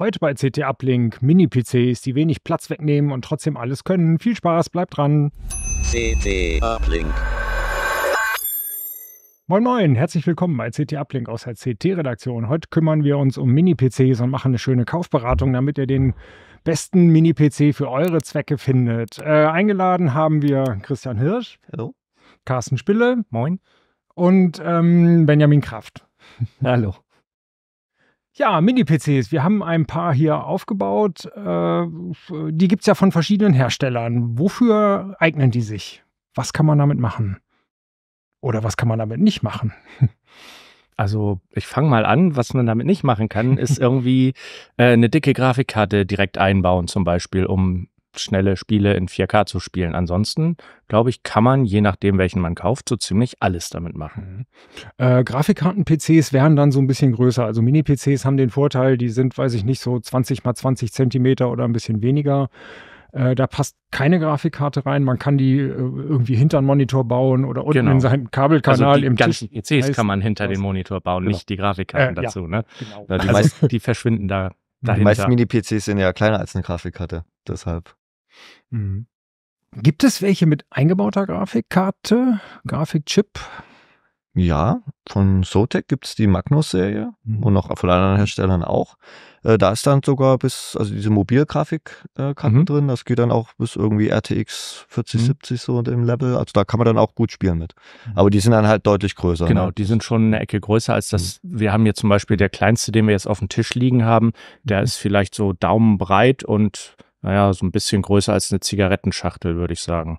Heute bei CT Uplink Mini-PCs, die wenig Platz wegnehmen und trotzdem alles können. Viel Spaß, bleibt dran. CT Uplink. Moin Moin, herzlich willkommen bei CT Uplink aus der CT Redaktion. Heute kümmern wir uns um Mini-PCs und machen eine schöne Kaufberatung, damit ihr den besten Mini-PC für eure Zwecke findet. Äh, eingeladen haben wir Christian Hirsch. Hallo. Carsten Spille. Moin. Und ähm, Benjamin Kraft. Hallo. Ja, Mini-PCs. Wir haben ein paar hier aufgebaut. Äh, die gibt es ja von verschiedenen Herstellern. Wofür eignen die sich? Was kann man damit machen? Oder was kann man damit nicht machen? Also ich fange mal an, was man damit nicht machen kann, ist irgendwie äh, eine dicke Grafikkarte direkt einbauen zum Beispiel, um schnelle Spiele in 4K zu spielen. Ansonsten, glaube ich, kann man, je nachdem, welchen man kauft, so ziemlich alles damit machen. Mhm. Äh, Grafikkarten-PCs wären dann so ein bisschen größer. Also Mini-PCs haben den Vorteil, die sind, weiß ich nicht, so 20 mal 20 Zentimeter oder ein bisschen weniger. Äh, da passt keine Grafikkarte rein. Man kann die äh, irgendwie hinter einen Monitor bauen oder unten genau. in seinen Kabelkanal also die im ganzen Tisch. PCs kann man hinter den Monitor bauen, genau. nicht die Grafikkarten äh, dazu. Ja, ne? genau. die, also, meisten, die verschwinden da. Dahinter. Die meisten Mini-PCs sind ja kleiner als eine Grafikkarte. Deshalb. Mhm. Gibt es welche mit eingebauter Grafikkarte, Grafikchip? Ja, von Sotec gibt es die Magnus-Serie mhm. und noch von anderen Herstellern auch. Äh, da ist dann sogar bis, also diese Mobilgrafikkarten mhm. drin, das geht dann auch bis irgendwie RTX 4070 mhm. so und im Level. Also da kann man dann auch gut spielen mit. Mhm. Aber die sind dann halt deutlich größer. Genau, ne? die sind schon eine Ecke größer als das. Mhm. Wir haben hier zum Beispiel der kleinste, den wir jetzt auf dem Tisch liegen haben, der mhm. ist vielleicht so daumenbreit und naja, so ein bisschen größer als eine Zigarettenschachtel, würde ich sagen.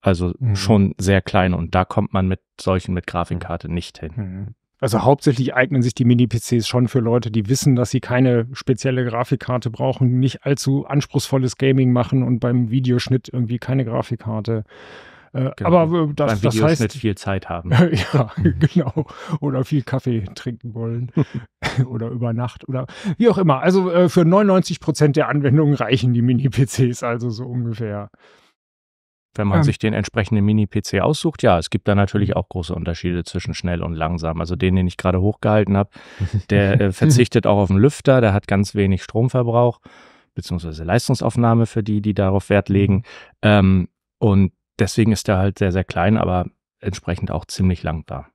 Also mhm. schon sehr klein und da kommt man mit solchen mit Grafikkarte nicht hin. Mhm. Also hauptsächlich eignen sich die Mini-PCs schon für Leute, die wissen, dass sie keine spezielle Grafikkarte brauchen, nicht allzu anspruchsvolles Gaming machen und beim Videoschnitt irgendwie keine Grafikkarte äh, genau. Aber äh, das, Beim das heißt viel Zeit haben. ja, genau. Oder viel Kaffee trinken wollen oder über Nacht oder wie auch immer. Also äh, für 99 Prozent der Anwendungen reichen die Mini-PCs also so ungefähr. Wenn man ja. Ähm. sich den entsprechenden Mini-PC aussucht, ja, es gibt da natürlich auch große Unterschiede zwischen schnell und langsam. Also den, den ich gerade hochgehalten habe, der äh, verzichtet auch auf den Lüfter, der hat ganz wenig Stromverbrauch, beziehungsweise Leistungsaufnahme für die, die darauf Wert legen. Mhm. Ähm, und deswegen ist er halt sehr, sehr klein, aber entsprechend auch ziemlich lang da.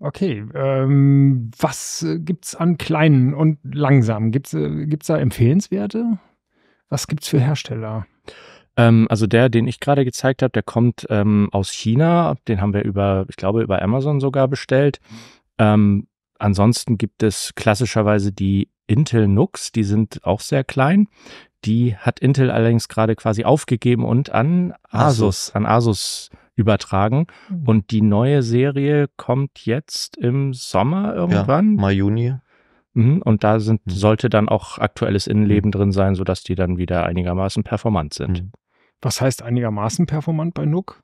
Okay, ähm, was es äh, an kleinen und langsamen? Gibt's, äh, da Empfehlenswerte? Was gibt es für Hersteller? Ähm, also der, den ich gerade gezeigt habe, der kommt ähm, aus China. Den haben wir über, ich glaube, über Amazon sogar bestellt. Ähm, ansonsten gibt es klassischerweise die Intel Nux, die sind auch sehr klein. Die hat Intel allerdings gerade quasi aufgegeben und an Asus, Asus. an Asus übertragen. Mhm. Und die neue Serie kommt jetzt im Sommer irgendwann. Ja, Mai, Juni. Mhm, und da sind, mhm. sollte dann auch aktuelles Innenleben hm. drin sein, sodass die dann wieder einigermaßen performant sind. Hm. Was heißt einigermaßen performant bei Nook?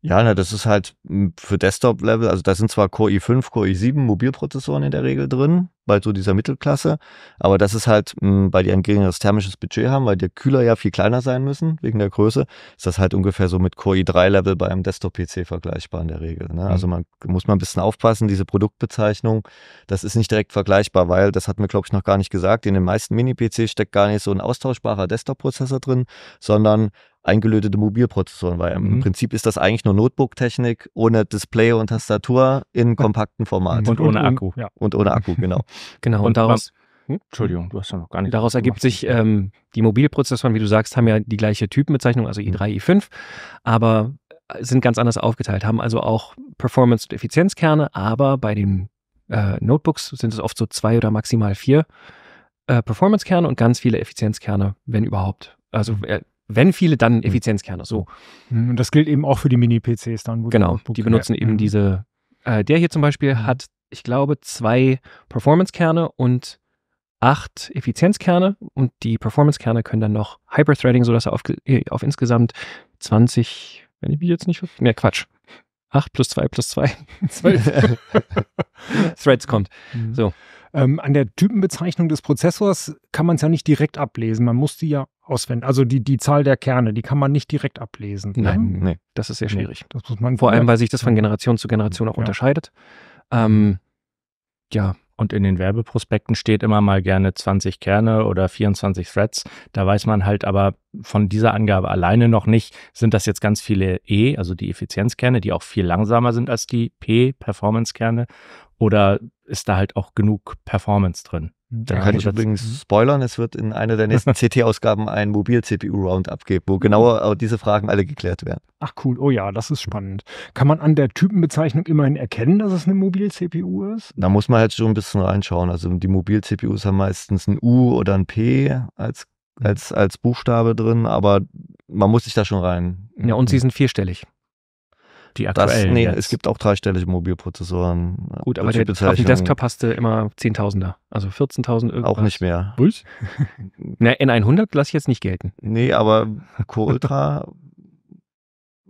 Ja, na, das ist halt hm, für Desktop-Level, also da sind zwar Core i5, Core i7 Mobilprozessoren in der Regel drin, bei so dieser Mittelklasse, aber das ist halt, hm, weil die ein geringeres thermisches Budget haben, weil die Kühler ja viel kleiner sein müssen wegen der Größe, ist das halt ungefähr so mit Core i3-Level bei einem Desktop-PC vergleichbar in der Regel. Ne? Mhm. Also man muss man ein bisschen aufpassen, diese Produktbezeichnung, das ist nicht direkt vergleichbar, weil, das hat mir glaube ich noch gar nicht gesagt, in den meisten Mini-PC steckt gar nicht so ein austauschbarer Desktop-Prozessor drin, sondern eingelötete Mobilprozessoren, weil mhm. im Prinzip ist das eigentlich nur Notebook-Technik ohne Display und Tastatur in kompakten Format. Und, ohne Akku. Ja. Und ohne Akku, genau. genau, und, daraus... Hm? Entschuldigung, du hast ja noch gar nicht. Daraus ergibt sich, ähm, die Mobilprozessoren, wie du sagst, haben ja die gleiche Typenbezeichnung, also i3, mhm. i5, aber sind ganz anders aufgeteilt, haben also auch Performance- und Effizienzkerne, aber bei den äh, Notebooks sind es oft so zwei oder maximal vier äh, Performance-Kerne und ganz viele Effizienzkerne, wenn überhaupt. Also äh, wenn viele, dann hm. Effizienzkerne. So. Hm, und das gilt eben auch für die Mini-PCs dann. genau, die benutzen ja. eben hm. diese. Äh, der hier zum Beispiel hat, ich glaube, zwei Performance-Kerne und acht Effizienzkerne. Und die Performance-Kerne können dann noch Hyper-Threading, sodass er auf, äh, auf insgesamt 20, wenn ich mich jetzt nicht. Ne, Quatsch. 8 plus 2 plus 2. 12 Threads kommt. Mhm. So. Ähm, an der Typenbezeichnung des Prozessors kann man es ja nicht direkt ablesen. Man muss die ja auswenden. also die, die Zahl der Kerne, die kann man nicht direkt ablesen. Nein, ne? nee, das ist sehr schwierig. Nee, das muss man Vor allem, weil sich das von Generation zu Generation auch ja. unterscheidet. Ähm, ja, und in den Werbeprospekten steht immer mal gerne 20 Kerne oder 24 Threads. Da weiß man halt aber von dieser Angabe alleine noch nicht, sind das jetzt ganz viele E, also die Effizienzkerne, die auch viel langsamer sind als die P, Performance-Kerne, oder ist da halt auch genug Performance drin. Mhm. Da ja, kann ich übrigens mhm. spoilern, es wird in einer der nächsten CT-Ausgaben ein Mobil-CPU-Roundup geben, wo genau diese Fragen alle geklärt werden. Ach cool, oh ja, das ist spannend. Kann man an der Typenbezeichnung immerhin erkennen, dass es eine Mobil-CPU ist? Da muss man halt schon ein bisschen reinschauen. Also die Mobil-CPUs haben meistens ein U oder ein P als, als, als Buchstabe drin, aber man muss sich da schon rein. Ja, und sie sind vierstellig die aktuellen. Das, nee, jetzt. es gibt auch dreistellige Mobilprozessoren. Gut, aber der, auf dem Desktop hast du immer Zehntausender, also 14.000 irgendwas. Auch nicht mehr. Was? Na, N100 lasse ich jetzt nicht gelten. Nee, aber Co-Ultra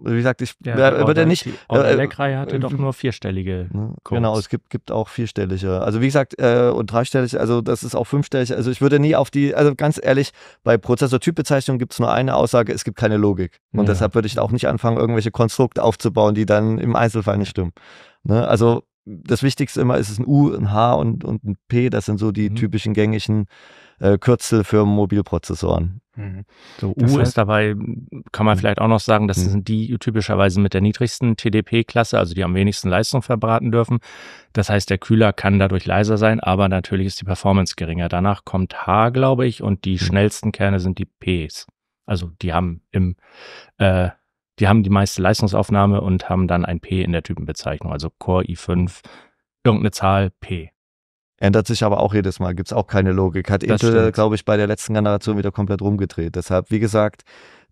Wie gesagt, ich ja, äh, wird er nicht. Leckrei äh, hatte äh, doch nur vierstellige. Ne? Genau, es gibt, gibt auch vierstellige. Also wie gesagt, äh, und dreistellig, also das ist auch fünfstellig. Also ich würde nie auf die, also ganz ehrlich, bei Prozessor-Typbezeichnung gibt es nur eine Aussage, es gibt keine Logik. Und ja. deshalb würde ich auch nicht anfangen, irgendwelche Konstrukte aufzubauen, die dann im Einzelfall nicht stimmen. Ne? Also das Wichtigste immer ist es ein U, ein H und, und ein P, das sind so die mhm. typischen gängigen äh, Kürzel für Mobilprozessoren. Mhm. So, U das heißt, ist dabei, kann man mhm. vielleicht auch noch sagen, das mhm. sind die typischerweise mit der niedrigsten TDP-Klasse, also die am wenigsten Leistung verbraten dürfen. Das heißt, der Kühler kann dadurch leiser sein, aber natürlich ist die Performance geringer. Danach kommt H, glaube ich, und die schnellsten Kerne sind die Ps. Also die haben im, äh, die haben die meiste Leistungsaufnahme und haben dann ein P in der Typenbezeichnung, also Core i5, irgendeine Zahl P. Ändert sich aber auch jedes Mal, gibt es auch keine Logik. Hat das Intel, glaube ich, bei der letzten Generation wieder komplett rumgedreht. Deshalb, wie gesagt,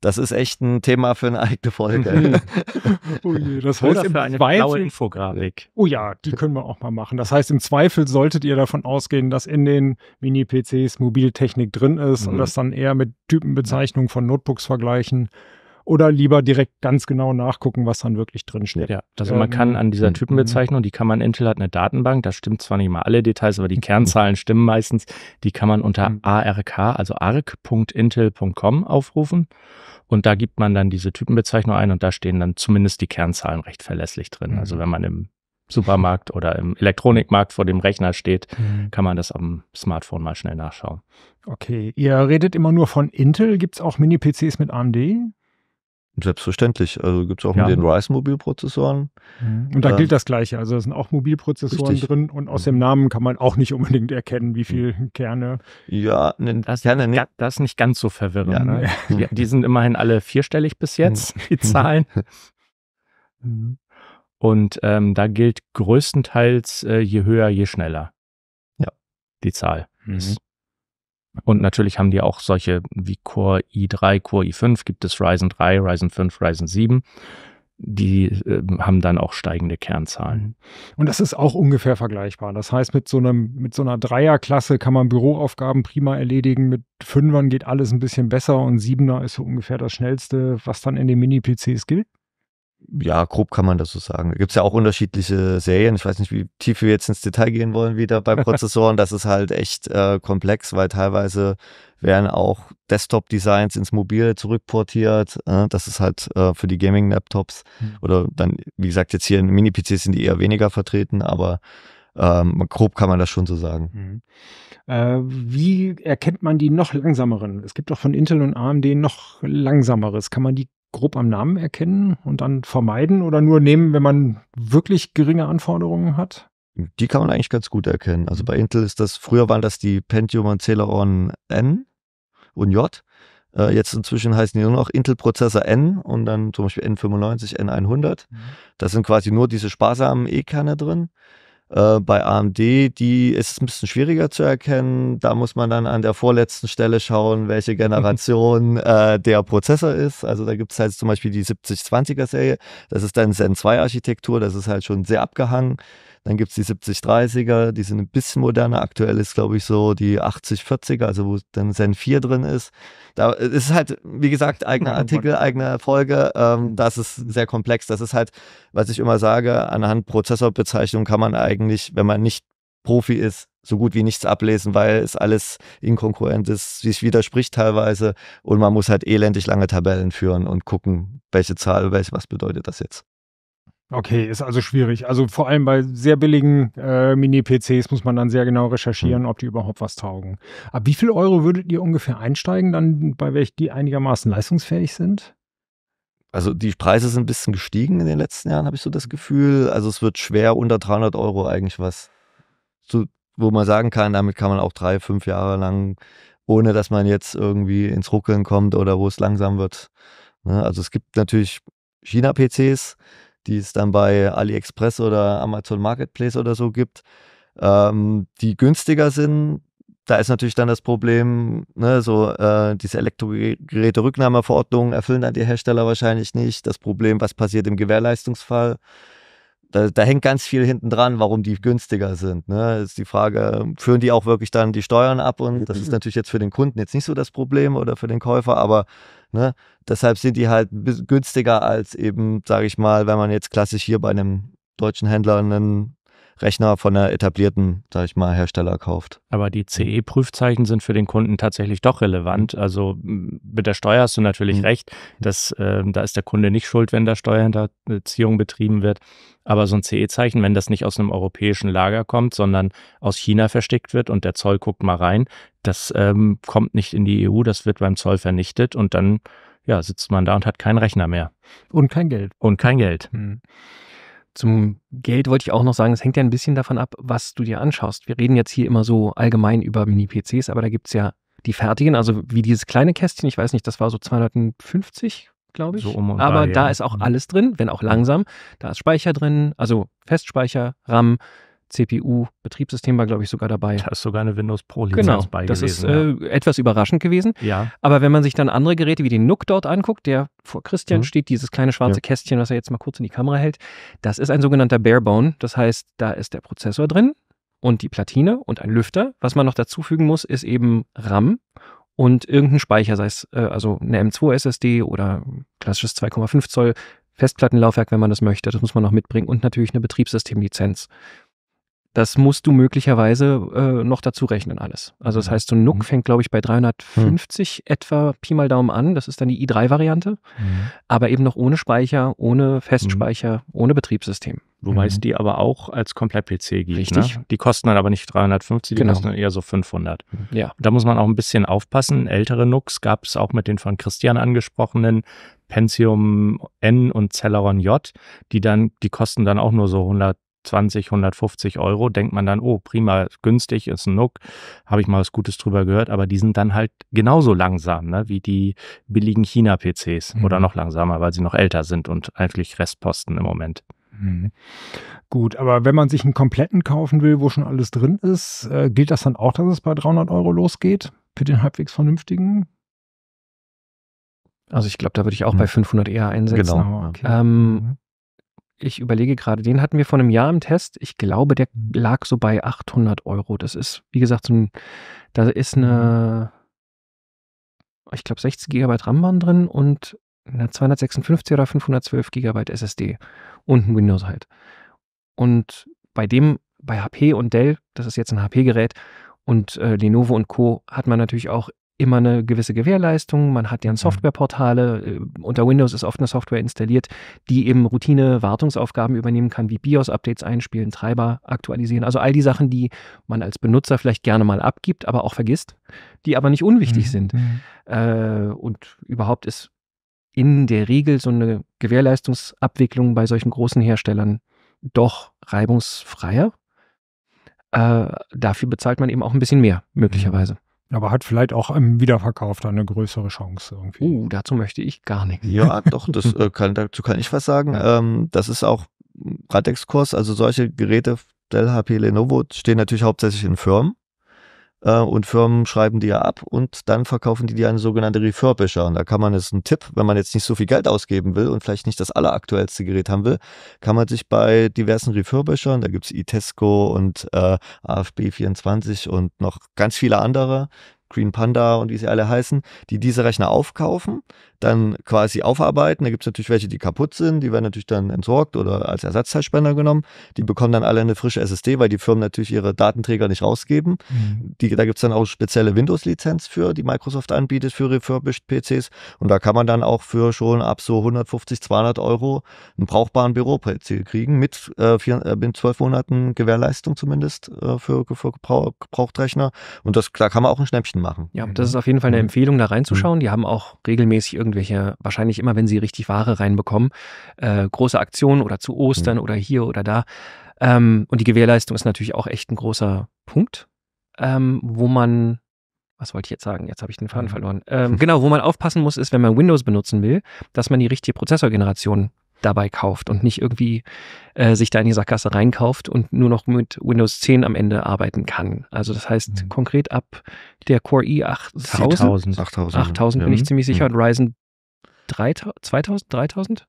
das ist echt ein Thema für eine eigene Folge. Mhm. oh je, das heißt Oder für eine Zweifel, blaue Infografik. Oh ja, die können wir auch mal machen. Das heißt, im Zweifel solltet ihr davon ausgehen, dass in den Mini-PCs Mobiltechnik drin ist mhm. und das dann eher mit Typenbezeichnungen von Notebooks vergleichen oder lieber direkt ganz genau nachgucken, was dann wirklich drinsteht. Ja, also ähm, man kann ähm, an dieser mhm. Typenbezeichnung, die kann man, Intel hat eine Datenbank, da stimmt zwar nicht mal alle Details, aber die Kernzahlen stimmen meistens, die kann man unter mhm. ARK, also arc.intel.com aufrufen und da gibt man dann diese Typenbezeichnung ein und da stehen dann zumindest die Kernzahlen recht verlässlich drin. Also mhm. wenn man im Supermarkt oder im Elektronikmarkt vor dem Rechner steht, mhm. kann man das am Smartphone mal schnell nachschauen. Okay, ihr redet immer nur von Intel. Gibt es auch Mini-PCs mit AMD? Selbstverständlich. Also gibt es auch ja. mit den Ryzen-Mobilprozessoren. Mhm. Und da ähm, gilt das Gleiche. Also da sind auch Mobilprozessoren richtig. drin und aus dem Namen kann man auch nicht unbedingt erkennen, wie mhm. viele Kerne. Ja, ne, das, Kerne nicht. Ne das ist nicht ganz so verwirrend. Ja, ne? ja. Die sind immerhin alle vierstellig bis mhm. jetzt, die Zahlen. und ähm, da gilt größtenteils äh, je höher, je schneller. Ja. Die Zahl. Mhm. Ist und natürlich haben die auch solche wie Core i3, Core i5, gibt es Ryzen 3, Ryzen 5, Ryzen 7 die äh, haben dann auch steigende Kernzahlen. Und das ist auch ungefähr vergleichbar. Das heißt, mit so einem, mit so einer Dreierklasse kann man Büroaufgaben prima erledigen. Mit Fünfern geht alles ein bisschen besser und Siebener ist so ungefähr das Schnellste, was dann in den Mini-PCs gilt ja, grob kann man das so sagen. Da gibt es ja auch unterschiedliche Serien. Ich weiß nicht, wie tief wir jetzt ins Detail gehen wollen wieder bei Prozessoren. Das ist halt echt äh, komplex, weil teilweise werden auch Desktop-Designs ins Mobile zurückportiert. Äh, das ist halt äh, für die Gaming-Laptops mhm. oder dann, wie gesagt, jetzt hier in Mini-PCs sind die eher weniger vertreten, aber ähm, grob kann man das schon so sagen. Mhm. Äh, wie erkennt man die noch langsameren? Es gibt doch von Intel und AMD noch langsameres. Kann man die grob am Namen erkennen und dann vermeiden oder nur nehmen, wenn man wirklich geringe Anforderungen hat? Die kann man eigentlich ganz gut erkennen. Also bei Intel ist das, früher waren das die Pentium und Celeron N und J. Äh, jetzt inzwischen heißen die nur noch Intel-Prozessor N und dann zum Beispiel N95, N100. Mhm. Das sind quasi nur diese sparsamen E-Kerne drin. Äh, bei AMD, die ist es ein bisschen schwieriger zu erkennen. Da muss man dann an der vorletzten Stelle schauen, welche Generation äh, der Prozessor ist. Also da gibt es halt zum Beispiel die 7020er Serie. Das ist dann Zen 2 Architektur. Das ist halt schon sehr abgehangen. Dann gibt es die 70-30er, die sind ein bisschen moderner. Aktuell ist, glaube ich, so die 80-40er, also wo dann Zen 4 drin ist. Da äh, ist halt, wie gesagt, eigener Artikel, eigene Folge. Ähm, mhm. das ist sehr komplex. Das ist halt, was ich immer sage, anhand Prozessorbezeichnung kann man eigentlich, wenn man nicht Profi ist, so gut wie nichts ablesen, weil es alles inkongruent ist, sich widerspricht teilweise und man muss halt elendig lange Tabellen führen und gucken, welche Zahl, welche, was bedeutet das jetzt. Okay, ist also schwierig. Also vor allem bei sehr billigen äh, Mini-PCs muss man dann sehr genau recherchieren, hm. ob die überhaupt was taugen. Ab wie viel Euro würdet ihr ungefähr einsteigen, dann bei welchen die einigermaßen leistungsfähig sind? Also die Preise sind ein bisschen gestiegen in den letzten Jahren, habe ich so das Gefühl. Also es wird schwer unter 300 Euro eigentlich was, zu, wo man sagen kann, damit kann man auch drei, fünf Jahre lang, ohne dass man jetzt irgendwie ins Ruckeln kommt oder wo es langsam wird. Ne? Also es gibt natürlich China-PCs, die es dann bei AliExpress oder Amazon Marketplace oder so gibt, ähm, die günstiger sind. Da ist natürlich dann das Problem, ne, so äh, diese Elektrogeräte-Rücknahmeverordnung erfüllen dann die Hersteller wahrscheinlich nicht. Das Problem, was passiert im Gewährleistungsfall da, da, hängt ganz viel hinten dran, warum die günstiger sind. Ne? Ist die Frage, führen die auch wirklich dann die Steuern ab? Und das ist mhm. natürlich jetzt für den Kunden jetzt nicht so das Problem oder für den Käufer, aber ne? deshalb sind die halt günstiger als eben, sage ich mal, wenn man jetzt klassisch hier bei einem deutschen Händler einen Rechner von einer etablierten, sag ich mal, Hersteller kauft. Aber die CE-Prüfzeichen sind für den Kunden tatsächlich doch relevant. Mhm. Also mit der Steuer hast du natürlich mhm. recht, dass äh, da ist der Kunde nicht schuld, wenn da Steuerhinterziehung betrieben wird. Aber so ein CE-Zeichen, wenn das nicht aus einem europäischen Lager kommt, sondern aus China versteckt wird und der Zoll guckt mal rein, das ähm, kommt nicht in die EU, das wird beim Zoll vernichtet und dann ja, sitzt man da und hat keinen Rechner mehr. Und kein Geld. Und kein Geld. Mhm. Zum Geld wollte ich auch noch sagen, es hängt ja ein bisschen davon ab, was du dir anschaust. Wir reden jetzt hier immer so allgemein über Mini-PCs, aber da gibt es ja die fertigen, also wie dieses kleine Kästchen, ich weiß nicht, das war so 250, glaube ich. So um aber da, ja. da ist auch mhm. alles drin, wenn auch langsam. Da ist Speicher drin, also Festspeicher, RAM, CPU, Betriebssystem war, glaube ich, sogar dabei. Da ist sogar eine Windows Pro-Lizenz genau, bei Das gewesen, ist äh, etwas überraschend gewesen. Ja. Aber wenn man sich dann andere Geräte wie den Nook dort anguckt, der vor Christian mhm. steht, dieses kleine schwarze ja. Kästchen, was er jetzt mal kurz in die Kamera hält, das ist ein sogenannter Barebone. Das heißt, da ist der Prozessor drin und die Platine und ein Lüfter. Was man noch dazufügen muss, ist eben RAM und irgendein Speicher, sei es äh, also eine M2 SSD oder klassisches 2,5 Zoll Festplattenlaufwerk, wenn man das möchte. Das muss man noch mitbringen und natürlich eine Betriebssystemlizenz. Das musst du möglicherweise äh, noch dazu rechnen alles. Also das mhm. heißt, so ein NUC mhm. fängt, glaube ich, bei 350 mhm. etwa Pi mal Daumen an. Das ist dann die i3-Variante, mhm. aber eben noch ohne Speicher, ohne Festspeicher, mhm. ohne Betriebssystem. Wobei es mhm. die aber auch als Komplett-PC gibt. Ne? Richtig. Ne? Die kosten dann aber nicht 350, die genau. kosten eher so 500. Ja. Da muss man auch ein bisschen aufpassen. Ältere NUCs gab es auch mit den von Christian angesprochenen Pentium N und Celeron J, die dann, die kosten dann auch nur so 100 120, 150 Euro, denkt man dann, oh, prima, günstig, ist ein Nook, habe ich mal was Gutes drüber gehört, aber die sind dann halt genauso langsam, ne, wie die billigen China-PCs mhm. oder noch langsamer, weil sie noch älter sind und eigentlich Restposten im Moment. Mhm. Gut, aber wenn man sich einen kompletten kaufen will, wo schon alles drin ist, äh, gilt das dann auch, dass es bei 300 Euro losgeht? Für den halbwegs vernünftigen? Also ich glaube, da würde ich auch mhm. bei 500 hm. eher einsetzen. Genau. Okay. Ähm, mhm ich überlege gerade, den hatten wir vor einem Jahr im Test. Ich glaube, der mhm. lag so bei 800 Euro. Das ist, wie gesagt, so ein, da ist eine, mhm. ich glaube, 60 GB RAM drin und eine 256 oder 512 GB SSD und ein Windows halt. Und bei dem, bei HP und Dell, das ist jetzt ein HP-Gerät und äh, Lenovo und Co., hat man natürlich auch immer eine gewisse Gewährleistung. Man hat deren mhm. Softwareportale. Äh, unter Windows ist oft eine Software installiert, die eben Routine-Wartungsaufgaben übernehmen kann, wie BIOS-Updates einspielen, Treiber aktualisieren. Also all die Sachen, die man als Benutzer vielleicht gerne mal abgibt, aber auch vergisst, die aber nicht unwichtig mhm. sind. Mhm. Äh, und überhaupt ist in der Regel so eine Gewährleistungsabwicklung bei solchen großen Herstellern doch reibungsfreier. Äh, dafür bezahlt man eben auch ein bisschen mehr, möglicherweise. Aber hat vielleicht auch im Wiederverkauf da eine größere Chance irgendwie. Uh, dazu möchte ich gar nichts. Ja, doch, das, äh, kann, dazu kann ich was sagen. Ja. Ähm, das ist auch Radex-Kurs, Also solche Geräte, Dell, HP, Lenovo stehen natürlich hauptsächlich in Firmen äh, und Firmen schreiben die ja ab und dann verkaufen die die an sogenannte Refurbisher. Und da kann man jetzt einen Tipp, wenn man jetzt nicht so viel Geld ausgeben will und vielleicht nicht das alleraktuellste Gerät haben will, kann man sich bei diversen Refurbishern, da gibt es Itesco und äh, AFB24 und noch ganz viele andere, Green Panda und wie sie alle heißen, die diese Rechner aufkaufen, dann quasi aufarbeiten. Da gibt es natürlich welche, die kaputt sind, die werden natürlich dann entsorgt oder als Ersatzteilspender genommen. Die bekommen dann alle eine frische SSD, weil die Firmen natürlich ihre Datenträger nicht rausgeben. Mhm. Die, da gibt es dann auch spezielle Windows-Lizenz für, die Microsoft anbietet für refurbished PCs. Und da kann man dann auch für schon ab so 150, 200 Euro einen brauchbaren Büro-PC kriegen, mit, äh, vier, äh, mit 12 Monaten Gewährleistung zumindest äh, für, für Gebrauchtrechner. Und das, da kann man auch ein Schnäppchen machen. Ja, mhm. das ist auf jeden Fall eine mhm. Empfehlung, da reinzuschauen. Mhm. Die haben auch regelmäßig irgendwie irgendwelche, wahrscheinlich immer, wenn sie richtig Ware reinbekommen, äh, große Aktionen oder zu Ostern mhm. oder hier oder da. Ähm, und die Gewährleistung ist natürlich auch echt ein großer Punkt, ähm, wo man, was wollte ich jetzt sagen? Jetzt habe ich den Faden mhm. verloren. Ähm, genau, wo man aufpassen muss, ist, wenn man Windows benutzen will, dass man die richtige Prozessorgeneration dabei kauft und nicht irgendwie äh, sich da in die Sackgasse reinkauft und nur noch mit Windows 10 am Ende arbeiten kann. Also das heißt mhm. konkret ab der Core i8000, 8000, 8000 bin ich ziemlich sicher, und mhm. Ryzen 3000, 2000, 3000?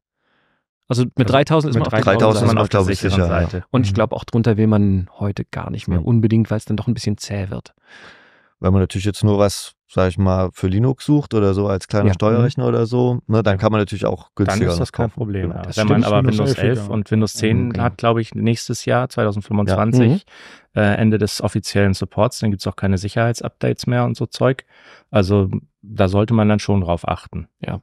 Also mit 3000 also ist man mit 3000 ist man auf der sicheren Seite. Und ich mhm. glaube, auch drunter will man heute gar nicht mehr mhm. unbedingt, weil es dann doch ein bisschen zäh wird. Wenn man natürlich jetzt nur was, sage ich mal, für Linux sucht oder so als kleiner ja. Mhm. Steuerrechner oder so, ne, dann kann man natürlich auch günstiger Dann ist das kein Problem. Genau. Das Wenn man aber Windows 11 ja. und Windows 10 okay. Mhm. hat, glaube ich, nächstes Jahr, 2025, ja. Mhm. äh, Ende des offiziellen Supports, dann gibt es auch keine Sicherheitsupdates mehr und so Zeug. Also da sollte man dann schon drauf achten. Ja.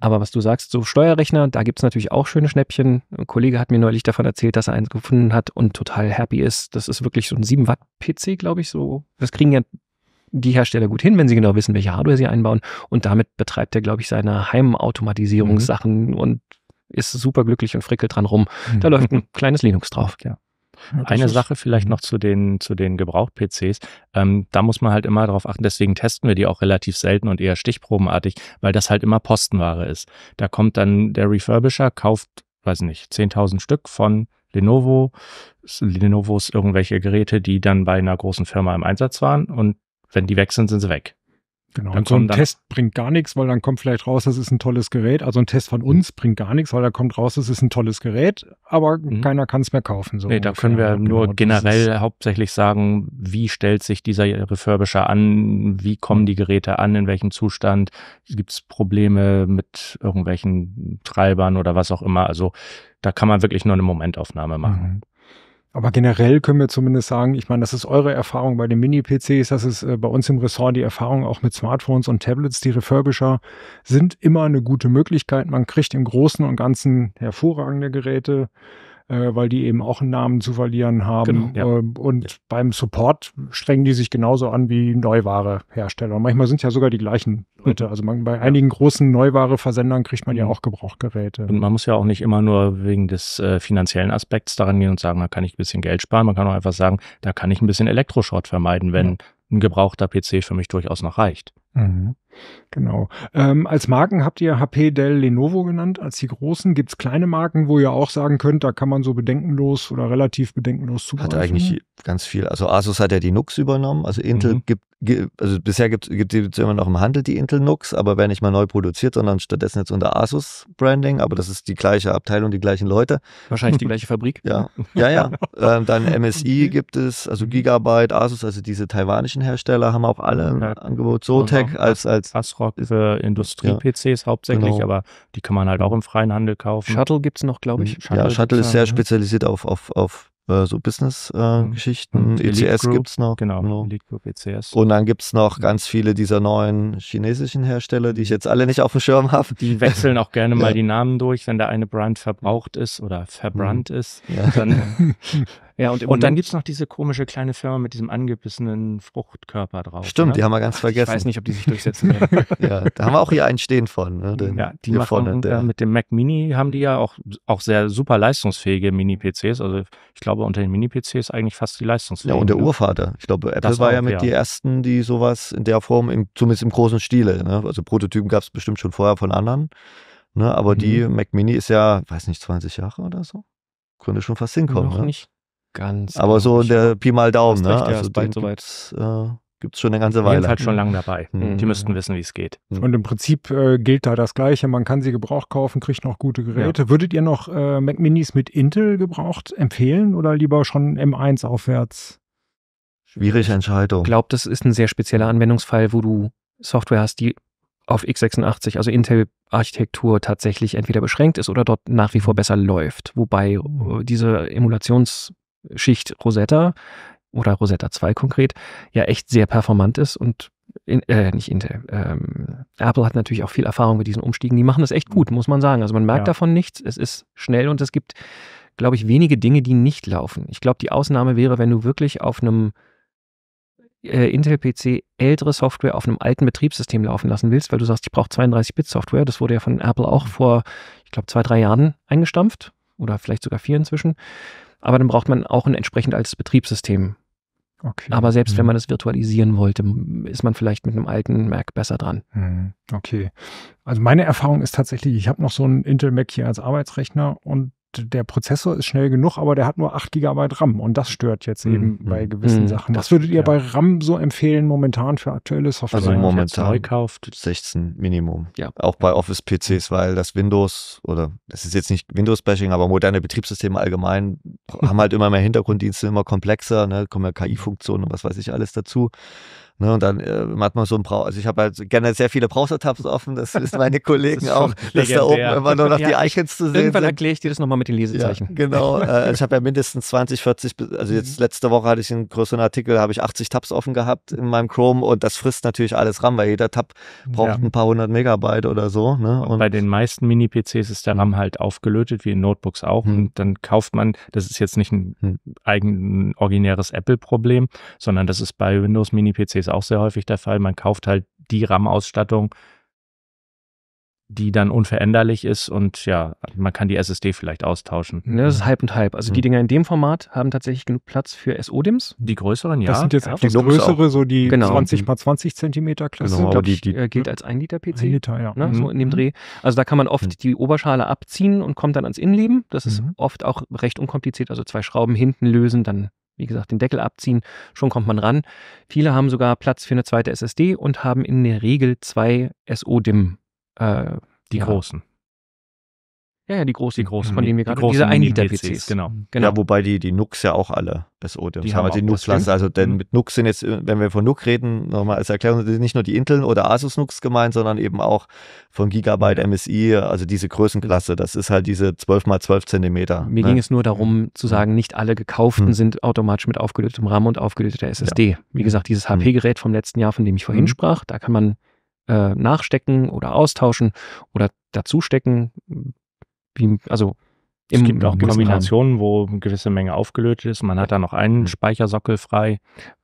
Aber was du sagst, so Steuerrechner, da gibt es natürlich auch schöne Schnäppchen. Ein Kollege hat mir neulich davon erzählt, dass er eins gefunden hat und total happy ist. Das ist wirklich so ein 7 Watt PC, glaube ich, so. Das kriegen ja die Hersteller gut hin, wenn sie genau wissen, welche Hardware sie einbauen. Und damit betreibt er, glaube ich, seine Heimautomatisierungssachen mhm. und ist super glücklich und frickelt dran rum. Mhm. Da läuft ein kleines Linux drauf. Ja. Ja, Eine Sache vielleicht mhm. noch zu den, zu den Gebraucht-PCs. Ähm, da muss man halt immer darauf achten, deswegen testen wir die auch relativ selten und eher stichprobenartig, weil das halt immer Postenware ist. Da kommt dann der Refurbisher, kauft, weiß nicht, 10.000 Stück von Lenovo, Lenovo ist irgendwelche Geräte, die dann bei einer großen Firma im Einsatz waren und wenn die weg sind, sind sie weg. Genau, dann und so ein Test bringt gar nichts, weil dann kommt vielleicht raus, das ist ein tolles Gerät. Also ein Test von uns mhm. bringt gar nichts, weil da kommt raus, das ist ein tolles Gerät, aber mhm. keiner kann es mehr kaufen. So nee, da können wir genau nur generell hauptsächlich sagen, wie stellt sich dieser Refurbisher an, wie kommen die Geräte an, in welchem Zustand, gibt es Probleme mit irgendwelchen Treibern oder was auch immer. Also da kann man wirklich nur eine Momentaufnahme machen. Mhm. Aber generell können wir zumindest sagen, ich meine, das ist eure Erfahrung bei den Mini-PCs, das ist äh, bei uns im Ressort die Erfahrung auch mit Smartphones und Tablets. Die Refurbisher sind immer eine gute Möglichkeit. Man kriegt im Großen und Ganzen hervorragende Geräte äh, weil die eben auch einen Namen zu verlieren haben. Genau, ja. ähm, und ja. beim Support strengen die sich genauso an wie Neuwarehersteller. Und Manchmal sind ja sogar die gleichen Leute. Mhm. Also man, bei einigen großen Neuware-Versendern kriegt man ja mhm. auch Gebrauchgeräte. Und man muss ja auch nicht immer nur wegen des äh, finanziellen Aspekts daran gehen und sagen, da kann ich ein bisschen Geld sparen. Man kann auch einfach sagen, da kann ich ein bisschen Elektroschrott vermeiden, wenn ein gebrauchter PC für mich durchaus noch reicht. Mhm. Genau. Ähm, als Marken habt ihr HP, Dell, Lenovo genannt, als die großen. Gibt es kleine Marken, wo ihr auch sagen könnt, da kann man so bedenkenlos oder relativ bedenkenlos zugreifen? Hat eigentlich ganz viel. Also Asus hat ja die Nux übernommen. Also Intel mhm. gibt, also bisher gibt es immer noch im Handel die Intel Nux, aber wer nicht mal neu produziert, sondern stattdessen jetzt unter Asus Branding. Aber das ist die gleiche Abteilung, die gleichen Leute. Wahrscheinlich die gleiche Fabrik. Ja, ja, ja. ähm, dann MSI gibt es, also mhm. Gigabyte, Asus, also diese taiwanischen Hersteller haben auch alle ein ja. Angebot. Zotec als, als als Asrock für Industrie-PCs hauptsächlich, genau. aber die kann man halt auch im freien Handel kaufen. Shuttle gibt es noch, glaube ich. Hm, Shuttle ja, Shuttle ist sehr ne? spezialisiert auf, auf, auf äh, so Business-Geschichten. ECS gibt es noch. Genau, genau. Group, ECS. Und dann gibt es noch ganz viele dieser neuen chinesischen Hersteller, die ich jetzt alle nicht auf dem Schirm habe. Die wechseln auch gerne mal ja. die Namen durch, wenn da eine Brand verbraucht ist oder verbrannt mhm. ist. Ja. Dann Ja, und, und dann gibt es noch diese komische kleine Firma mit diesem angebissenen Fruchtkörper drauf. Stimmt, ne? die haben wir ganz vergessen. Ich weiß nicht, ob die sich durchsetzen werden. ja, da haben wir auch hier einen stehen von. Ne? Den, ja, die machen, vorne, der. Äh, mit dem Mac Mini haben die ja auch, auch sehr super leistungsfähige Mini-PCs. Also ich glaube, unter den Mini-PCs eigentlich fast die leistungsfähigen. Ja, und der ne? Urvater. Ich glaube, Apple das war auch, ja mit ja. die ersten, die sowas in der Form, im, zumindest im großen Stile. Ne? Also Prototypen gab es bestimmt schon vorher von anderen. Ne? Aber mhm. die Mac Mini ist ja, weiß nicht, 20 Jahre oder so. Könnte schon fast hinkommen. Noch ne? nicht. Ganz. Aber genau. so in der Pi mal Daumen, ne? Recht, also ist bald soweit. Gibt's, äh, gibt's schon eine ganze Weile. Die sind halt schon lange dabei. Mhm. Die müssten wissen, wie es geht. Hm. Und im Prinzip äh, gilt da das Gleiche. Man kann sie gebraucht kaufen, kriegt noch gute Geräte. Ja. Würdet ihr noch äh, Mac Minis mit Intel gebraucht empfehlen oder lieber schon M1 aufwärts? Schwierige Entscheidung. Ich glaube, das ist ein sehr spezieller Anwendungsfall, wo du Software hast, die auf x86, also Intel-Architektur tatsächlich entweder beschränkt ist oder dort nach wie vor besser läuft. Wobei äh, diese Emulations- Schicht Rosetta oder Rosetta 2 konkret ja echt sehr performant ist und in, äh, nicht Intel. Ähm, Apple hat natürlich auch viel Erfahrung mit diesen Umstiegen. Die machen das echt gut, muss man sagen. Also man merkt ja. davon nichts. Es ist schnell und es gibt, glaube ich, wenige Dinge, die nicht laufen. Ich glaube, die Ausnahme wäre, wenn du wirklich auf einem äh, Intel-PC ältere Software auf einem alten Betriebssystem laufen lassen willst, weil du sagst, ich brauche 32-Bit-Software. Das wurde ja von Apple auch mhm. vor, ich glaube, zwei, drei Jahren eingestampft oder vielleicht sogar vier inzwischen. Aber dann braucht man auch ein entsprechend altes Betriebssystem. Okay. Aber selbst mhm. wenn man das virtualisieren wollte, ist man vielleicht mit einem alten Mac besser dran. Mhm. Okay. Also meine Erfahrung ist tatsächlich, ich habe noch so einen Intel Mac hier als Arbeitsrechner und der Prozessor ist schnell genug, aber der hat nur 8 GB RAM und das stört jetzt eben mhm. bei gewissen mhm. Sachen. Was würdet ihr ja. bei RAM so empfehlen momentan für aktuelle Software? Also momentan neu kauft 16 Minimum. Ja. Auch bei Office PCs, weil das Windows oder das ist jetzt nicht Windows Bashing, aber moderne Betriebssysteme allgemein haben halt immer mehr Hintergrunddienste, immer komplexer, ne, kommen ja KI Funktionen und was weiß ich alles dazu. Ne, und dann äh, hat man so ein Brau. Also ich habe halt gerne sehr viele Browser-Tabs offen, das wissen meine Kollegen das auch, dass da oben immer nur noch ja, die Eichens zu sehen Irgendwann erkläre ich dir das nochmal mit den Lesezeichen. Ja, genau. äh, also ich habe ja mindestens 20, 40, also jetzt mhm. letzte Woche hatte ich einen größeren Artikel, habe ich 80 Tabs offen gehabt in meinem Chrome und das frisst natürlich alles RAM, weil jeder Tab braucht ja. ein paar hundert Megabyte oder so. Ne? Und, und bei den meisten Mini-PCs ist der RAM halt aufgelötet, wie in Notebooks auch. Hm. Und dann kauft man, das ist jetzt nicht ein hm. eigen originäres Apple-Problem, sondern das ist bei Windows Mini-PCs auch sehr häufig der Fall. Man kauft halt die RAM-Ausstattung, die dann unveränderlich ist und ja, man kann die SSD vielleicht austauschen. Ja, das ist halb mhm. und halb. Also mhm. die Dinger in dem Format haben tatsächlich genug Platz für SO-DIMs. Die größeren, ja. Das sind jetzt ja, die größere, auch. so die genau. 20 x 20 Zentimeter Klasse. Genau, glaub, die, die äh, gilt als 1 Liter PC. 1 Liter, ja. Ne, mhm. So in dem mhm. Dreh. Also da kann man oft mhm. die Oberschale abziehen und kommt dann ans Innenleben. Das ist mhm. oft auch recht unkompliziert. Also zwei Schrauben hinten lösen, dann wie gesagt, den Deckel abziehen, schon kommt man ran. Viele haben sogar Platz für eine zweite SSD und haben in der Regel zwei SO-DIM. Äh, die ja, großen. Ja, ja, die großen, die großen, von denen wir gerade, diese 1 Liter PCs. PCs. Genau. genau. Ja, wobei die, die Nux ja auch alle SO-DIMMs die haben, also die nux lassen. Ne? Also denn mhm. mit Nux sind jetzt, wenn wir von Nux reden, nochmal als Erklärung, sind nicht nur die Intel oder Asus Nux gemeint, sondern eben auch von Gigabyte MSI, also diese Größenklasse. Das ist halt diese 12 mal 12 Zentimeter. Mir ne? ging es nur darum mhm. zu sagen, nicht alle gekauften hm. sind automatisch mit aufgelötetem RAM und aufgelöteter SSD. Ja. Wie mhm. gesagt, dieses HP-Gerät vom letzten Jahr, von dem ich vorhin hm. sprach, da kann man äh, nachstecken oder austauschen oder dazustecken, wie, also im, es gibt auch Kombinationen, wo eine gewisse Menge aufgelötet ist. Man hat da noch einen mhm. Speichersockel frei.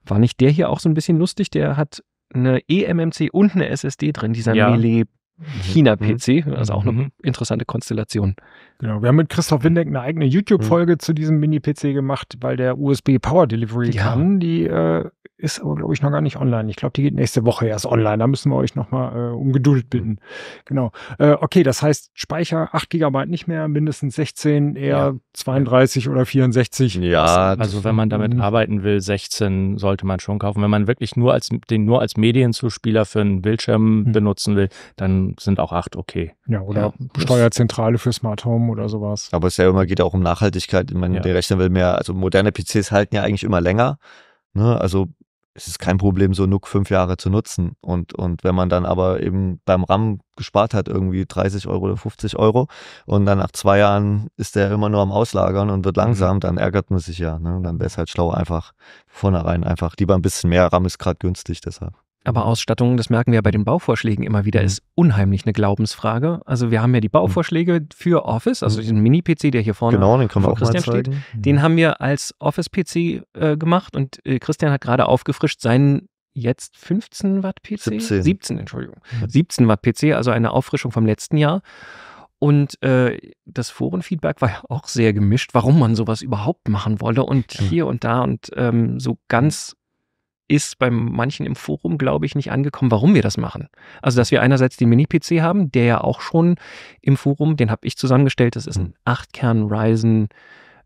War nicht der hier auch so ein bisschen lustig? Der hat eine eMMC und eine SSD drin, dieser ja. Melee mhm. China-PC. Mhm. Also auch eine interessante Konstellation. Genau, wir haben mit Christoph Windeck eine eigene YouTube-Folge mhm. zu diesem Mini-PC gemacht, weil der USB Power Delivery ja. kann. Die äh, ist aber, glaube ich, noch gar nicht online. Ich glaube, die geht nächste Woche erst online. Da müssen wir euch nochmal äh, um Geduld bitten. Mhm. Genau. Äh, okay, das heißt, Speicher 8 GB nicht mehr, mindestens 16, eher ja. 32 oder 64. Ja, also wenn man damit mhm. arbeiten will, 16 sollte man schon kaufen. Wenn man wirklich nur als den nur als Medienzuspieler für einen Bildschirm mhm. benutzen will, dann sind auch 8 okay. Ja, oder ja. Steuerzentrale für Smart Home Chrome oder sowas. Aber es ja immer geht auch um Nachhaltigkeit. Ich meine, ja. der Rechner will mehr, also moderne PCs halten ja eigentlich immer länger. Ne? Also es ist kein Problem, so NUC fünf Jahre zu nutzen. Und, und wenn man dann aber eben beim RAM gespart hat, irgendwie 30 Euro oder 50 Euro, und dann nach zwei Jahren ist der immer nur am Auslagern und wird mhm. langsam, mhm. dann ärgert man sich ja. Ne? Dann wäre es halt schlau, einfach vornherein einfach lieber ein bisschen mehr RAM ist gerade günstig, deshalb. Aber Ausstattung, das merken wir ja bei den Bauvorschlägen immer wieder, mhm. ist unheimlich eine Glaubensfrage. Also wir haben ja die Bauvorschläge für Office, also mhm. diesen Mini-PC, der hier vorne genau, den vor Christian steht. Mhm. Den haben wir als Office-PC äh, gemacht und äh, Christian hat gerade aufgefrischt seinen jetzt 15 Watt PC? 17, 17 Entschuldigung. 17 Watt PC, also eine Auffrischung vom letzten Jahr. Und äh, das Forenfeedback war ja auch sehr gemischt, warum man sowas überhaupt machen wolle und ja. hier und da und ähm, so ganz ist bei manchen im Forum, glaube ich, nicht angekommen, warum wir das machen. Also, dass wir einerseits den Mini-PC haben, der ja auch schon im Forum, den habe ich zusammengestellt, das ist ein 8-Kern mhm. Ryzen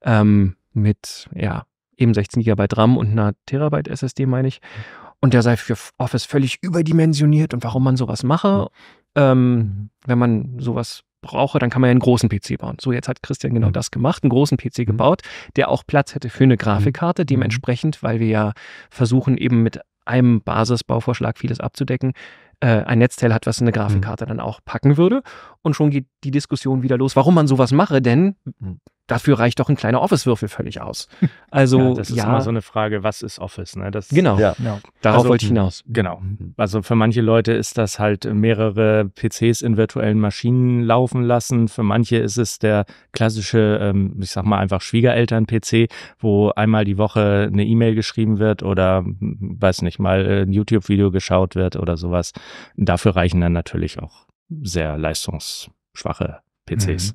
ähm, mit, ja, eben 16 GB RAM und einer Terabyte SSD, meine ich. Und der sei für Office völlig überdimensioniert und warum man sowas mache. Ähm, wenn man sowas brauche, dann kann man ja einen großen PC bauen. So, jetzt hat Christian genau mhm. das gemacht, einen großen PC mhm. gebaut, der auch Platz hätte für eine Grafikkarte. Mhm. Dementsprechend, weil wir ja versuchen, eben mit einem Basisbauvorschlag vieles abzudecken, äh, ein Netzteil hat, was eine Grafikkarte dann auch packen würde. Und schon geht die Diskussion wieder los, warum man sowas mache, denn dafür reicht doch ein kleiner Office-Würfel völlig aus. Hm. Also, ja, das ist ja, immer so eine Frage, was ist Office? Ne? Das, genau, ja. genau. darauf also, wollte ich hinaus. Genau. Also für manche Leute ist das halt mehrere PCs in virtuellen Maschinen laufen lassen. Für manche ist es der klassische, ähm, ich sag mal einfach Schwiegereltern-PC, wo einmal die Woche eine E-Mail geschrieben wird oder, weiß nicht, mal ein YouTube-Video geschaut wird oder sowas. Dafür reichen dann natürlich auch sehr leistungsschwache PCs.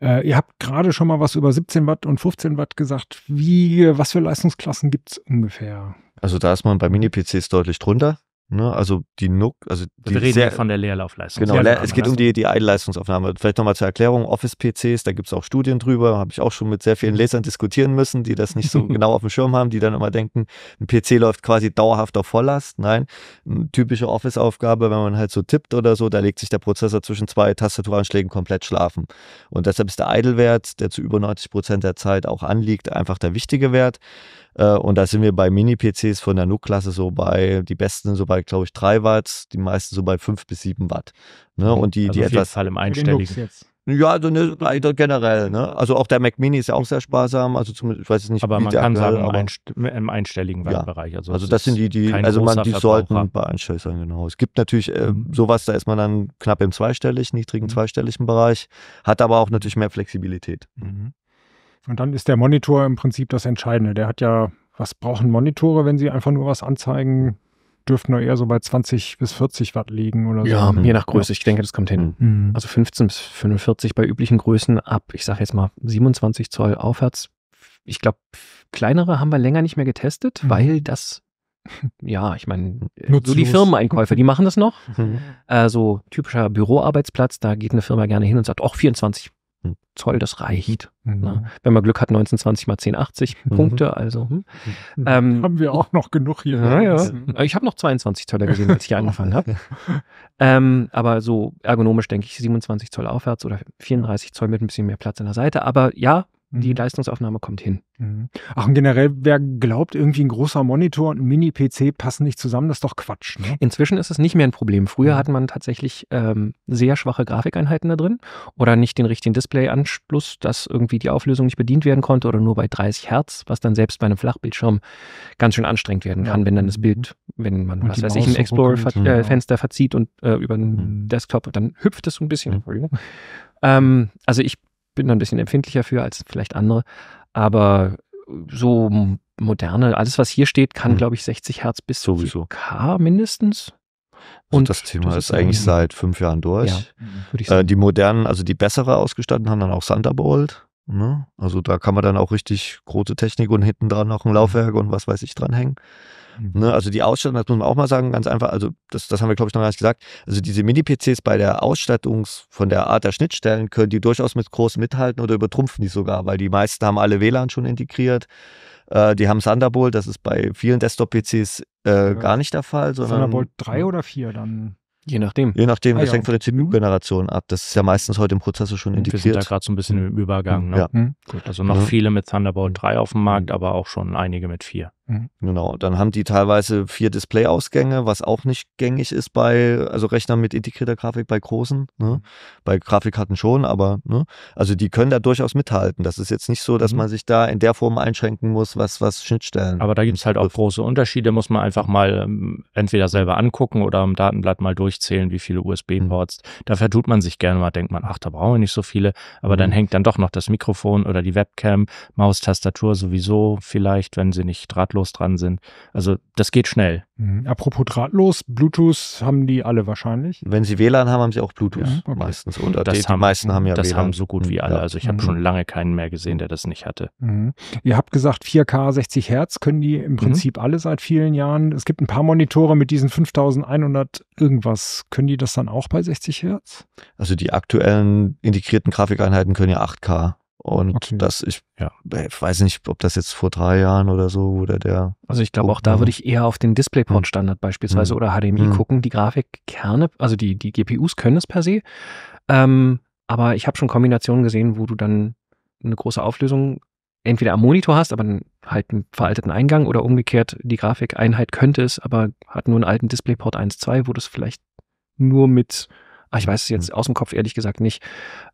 Mhm. Äh, ihr habt gerade schon mal was über 17 Watt und 15 Watt gesagt. Wie, was für Leistungsklassen gibt's ungefähr? Also da ist man bei Mini-PCs deutlich drunter. Ne, also die NUC, also die Wir reden sehr, von der Leerlaufleistung. Genau, Leerlaufleistung. es geht um die, die Idle-Leistungsaufnahme. Vielleicht nochmal zur Erklärung, Office-PCs, da gibt es auch Studien drüber, habe ich auch schon mit sehr vielen mhm. Lesern diskutieren müssen, die das nicht so genau auf dem Schirm haben, die dann immer denken, ein PC läuft quasi dauerhaft auf Volllast. Nein, eine typische Office-Aufgabe, wenn man halt so tippt oder so, da legt sich der Prozessor zwischen zwei Tastaturanschlägen komplett schlafen. Und deshalb ist der Idle-Wert, der zu über 90 Prozent der Zeit auch anliegt, einfach der wichtige Wert. Äh, und da sind wir bei Mini-PCs von der NUC-Klasse so bei, die besten sind so bei, glaube ich, 3 Watt, die meisten so bei 5 bis 7 Watt. Ne? Oh, und die, also die etwas. Fall im Einstelligen. Ja, also ne, generell. Ne? Also auch der Mac Mini ist ja auch sehr sparsam. Also zum, ich weiß nicht. Aber man kann aktuell, sagen einst im einstelligen Wattbereich. Ja. Also, also das sind die, die also man die sollten bei Einstellung sein genau. Es gibt natürlich äh, mhm. sowas, da ist man dann knapp im zweistelligen, niedrigen mhm. zweistelligen Bereich, hat aber auch natürlich mehr Flexibilität. Mhm. Und dann ist der Monitor im Prinzip das Entscheidende. Der hat ja, was brauchen Monitore, wenn sie einfach nur was anzeigen? Dürften nur eher so bei 20 bis 40 Watt liegen oder so. Ja, ne? je nach Größe. Ich denke, das kommt hin. Mhm. Also 15 bis 45 bei üblichen Größen ab, ich sage jetzt mal 27 Zoll aufwärts. Ich glaube, kleinere haben wir länger nicht mehr getestet, mhm. weil das ja, ich meine, so die Firmeneinkäufer, die machen das noch. Mhm. Äh, typischer Büroarbeitsplatz, da geht eine Firma gerne hin und sagt, auch 24 Zoll, das reicht. Mhm. Ne? Wenn man Glück hat, 19, 20 mal 1080 mhm. Punkte, also. Hm. Mhm. Ähm, Haben wir auch noch genug hier. Ja, ja. Mhm. Ich habe noch 22 Zoller gesehen, als ich hier oh. angefangen habe. Ähm, aber so ergonomisch denke ich 27 Zoll aufwärts oder 34 Zoll mit ein bisschen mehr Platz an der Seite. Aber ja, die mhm. Leistungsaufnahme kommt hin. Mhm. Ach, und generell, wer glaubt, irgendwie ein großer Monitor und ein Mini-PC passen nicht zusammen, das ist doch Quatsch. Ne? Inzwischen ist es nicht mehr ein Problem. Früher ja. Mhm. hat man tatsächlich ähm, sehr schwache Grafikeinheiten da drin oder nicht den richtigen Display-Anschluss, dass irgendwie die Auflösung nicht bedient werden konnte oder nur bei 30 Hertz, was dann selbst bei einem Flachbildschirm ganz schön anstrengend werden kann, ja. wenn dann das Bild, wenn man, und was weiß ich, ein Explorer-Fenster ver äh, verzieht und äh, über den mhm. Desktop, dann hüpft es so ein bisschen. Mhm. Ähm, also ich bin da ein bisschen empfindlicher für als vielleicht andere. Aber so moderne, alles was hier steht, kann, mhm. glaube ich, 60 Hertz bis sowieso K mindestens. Und also das Thema das ist, ist eigentlich seit fünf Jahren durch. Ja, äh, die modernen, also die bessere ausgestatteten, haben dann auch Thunderbolt. Ne? Also da kann man dann auch richtig große Technik und hinten dran noch ein mhm. Laufwerk und was weiß ich dranhängen. Mhm. Ne? Also die Ausstattung, das muss man auch mal sagen, ganz einfach, also das, das haben wir glaube ich noch gar nicht gesagt, also diese Mini-PCs bei der Ausstattung von der Art der Schnittstellen können die durchaus mit groß mithalten oder übertrumpfen die sogar, weil die meisten haben alle WLAN schon integriert. Äh, die haben Thunderbolt, das ist bei vielen Desktop-PCs äh, ja. gar nicht der Fall. Sondern, Thunderbolt 3 oder 4 dann? Je nachdem. Je nachdem, ah, das ja. hängt von der CPU-Generation ab. Das ist ja meistens heute im Prozessor schon integriert. Wir sind da gerade so ein bisschen im Übergang. Mhm. Ne? Ja. Mhm. Gut, also noch mhm. viele mit Thunderbolt 3 auf dem Markt, mhm. aber auch schon einige mit 4. Mhm. Genau, dann haben die teilweise vier Display-Ausgänge, was auch nicht gängig ist bei, also Rechnern mit integrierter Grafik bei großen, ne? Mhm. bei Grafikkarten schon, aber ne? also die können da durchaus mithalten. Das ist jetzt nicht so, dass mhm. man sich da in der Form einschränken muss, was, was Schnittstellen. Aber da gibt es halt auch große Unterschiede, muss man einfach mal ähm, entweder selber angucken oder im Datenblatt mal durchzählen, wie viele USB-Ports. Mhm. Da vertut man sich gerne mal, denkt man, ach, da brauchen wir nicht so viele, aber mhm. dann hängt dann doch noch das Mikrofon oder die Webcam, Maustastatur sowieso vielleicht, wenn sie nicht drahtlos drahtlos dran sind. Also das geht schnell. Mhm. Apropos drahtlos, Bluetooth haben die alle wahrscheinlich. Wenn sie WLAN haben, haben sie auch Bluetooth ja, okay. meistens. Und das die haben, meisten haben ja das WLAN. Das haben so gut wie alle. Ja. Also ich habe mhm. schon lange keinen mehr gesehen, der das nicht hatte. Mhm. Ihr habt gesagt, 4K 60 Hertz können die im mhm. Prinzip alle seit vielen Jahren. Es gibt ein paar Monitore mit diesen 5100 irgendwas. Können die das dann auch bei 60 Hertz? Also die aktuellen integrierten Grafikeinheiten können ja 8K. Und okay. das, ich ja. weiß nicht, ob das jetzt vor drei Jahren oder so oder der. Also ich glaube, auch da würde ich eher auf den DisplayPort-Standard hm. beispielsweise mhm. oder HDMI mhm. gucken. Die Grafikkerne, also die, die GPUs können es per se. Ähm, aber ich habe schon Kombinationen gesehen, wo du dann eine große Auflösung entweder am Monitor hast, aber halt einen veralteten Eingang oder umgekehrt, die Grafikeinheit könnte es, aber hat nur einen alten DisplayPort 1.2, wo du es vielleicht nur mit Ach, ich weiß es jetzt hm. aus dem Kopf ehrlich gesagt nicht.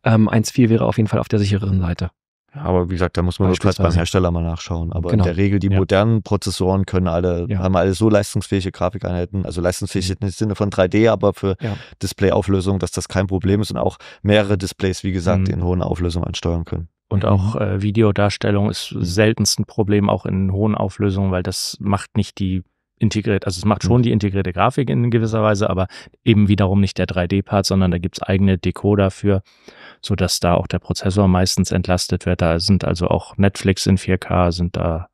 Ähm, 1.4 wäre auf jeden Fall auf der sichereren Seite. Ja, aber wie gesagt, da muss man vielleicht beim Hersteller mal nachschauen. Aber genau. in der Regel, die ja. modernen Prozessoren können alle, ja. haben alle so leistungsfähige Grafikeinheiten, also leistungsfähig mhm. im Sinne von 3D, aber für ja. Displayauflösung, dass das kein Problem ist und auch mehrere Displays, wie gesagt, mhm. in hohen Auflösungen ansteuern können. Und auch äh, Videodarstellung ist mhm. seltensten Problem auch in hohen Auflösungen, weil das macht nicht die integriert. Also es macht mhm. schon die integrierte Grafik in gewisser Weise, aber eben wiederum nicht der 3D-Part, sondern da gibt es eigene Decoder für, sodass da auch der Prozessor meistens entlastet wird. Da sind also auch Netflix in 4K, sind da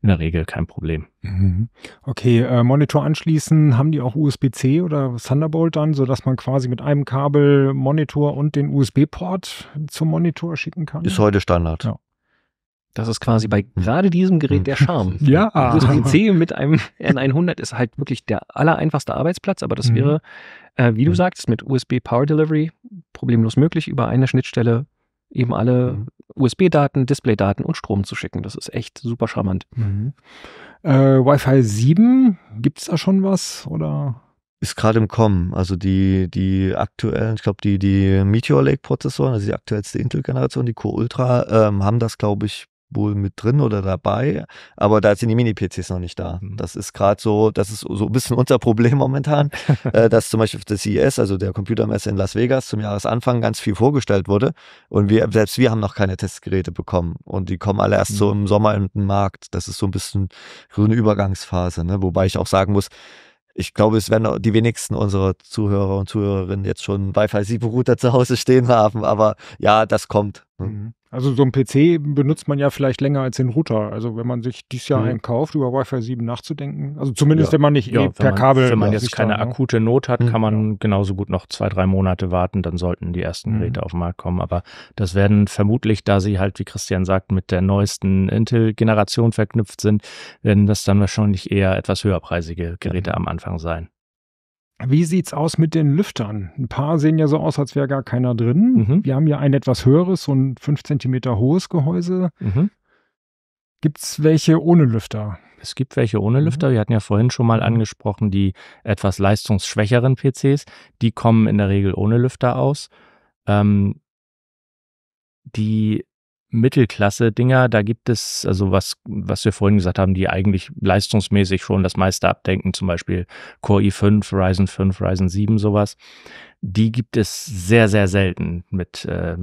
in der Regel kein Problem. Mhm. Okay, äh, Monitor anschließen, haben die auch USB-C oder Thunderbolt dann, sodass man quasi mit einem Kabel Monitor und den USB-Port zum Monitor schicken kann? Ist heute Standard. Ja. Das ist quasi bei gerade diesem Gerät der Charme. Ja. Also das PC mit einem N100 ist halt wirklich der allereinfachste Arbeitsplatz, aber das mhm. wäre, äh, wie du mhm. sagst, mit USB Power Delivery problemlos möglich, über eine Schnittstelle eben alle mhm. USB-Daten, Display-Daten und Strom zu schicken. Das ist echt super charmant. Mhm. Äh, Wi-Fi 7, gibt es da schon was oder? Ist gerade im Kommen. Also die, die aktuellen, ich glaube, die, die Meteor Lake Prozessoren, also die aktuellste Intel-Generation, die Core Ultra, ähm, haben das, glaube ich, wohl mit drin oder dabei, aber da sind die Mini-PCs noch nicht da. Mhm. Das ist gerade so, das ist so ein bisschen unser Problem momentan, äh, dass zum Beispiel der CES, also der Computermesse in Las Vegas, zum Jahresanfang ganz viel vorgestellt wurde und wir, selbst wir haben noch keine Testgeräte bekommen und die kommen alle erst mhm. so im Sommer in den Markt. Das ist so ein bisschen so eine Übergangsphase, ne? wobei ich auch sagen muss, ich glaube, es werden die wenigsten unserer Zuhörer und Zuhörerinnen jetzt schon Wi-Fi 7 Router zu Hause stehen haben, aber ja, das kommt. Ne? Mhm. Also so ein PC benutzt man ja vielleicht länger als den Router. Also wenn man sich dieses Jahr mhm. einen kauft, über Wi-Fi 7 nachzudenken. Also zumindest ja. wenn man nicht ja, eh per man, Kabel. Wenn man jetzt keine da, ne? akute Not hat, mhm. kann man genauso gut noch zwei, drei Monate warten, dann sollten die ersten mhm. Geräte auf den Markt kommen. Aber das werden vermutlich, da sie halt, wie Christian sagt, mit der neuesten Intel-Generation verknüpft sind, werden das dann wahrscheinlich eher etwas höherpreisige Geräte mhm. am Anfang sein. Wie sieht's aus mit den Lüftern? Ein paar sehen ja so aus, als wäre gar keiner drin. Mhm. Wir haben ja ein etwas höheres, so ein 5 cm hohes Gehäuse. Mhm. Gibt's welche ohne Lüfter? Es gibt welche ohne Lüfter. Mhm. Wir hatten ja vorhin schon mal mhm. angesprochen, die etwas leistungsschwächeren PCs, die kommen in der Regel ohne Lüfter aus. Ähm, die Mittelklasse-Dinger, da gibt es, also was, was wir vorhin gesagt haben, die eigentlich leistungsmäßig schon das meiste abdenken, zum Beispiel Core i5, Ryzen 5, Ryzen 7, sowas. Die gibt es sehr, sehr selten mit, äh,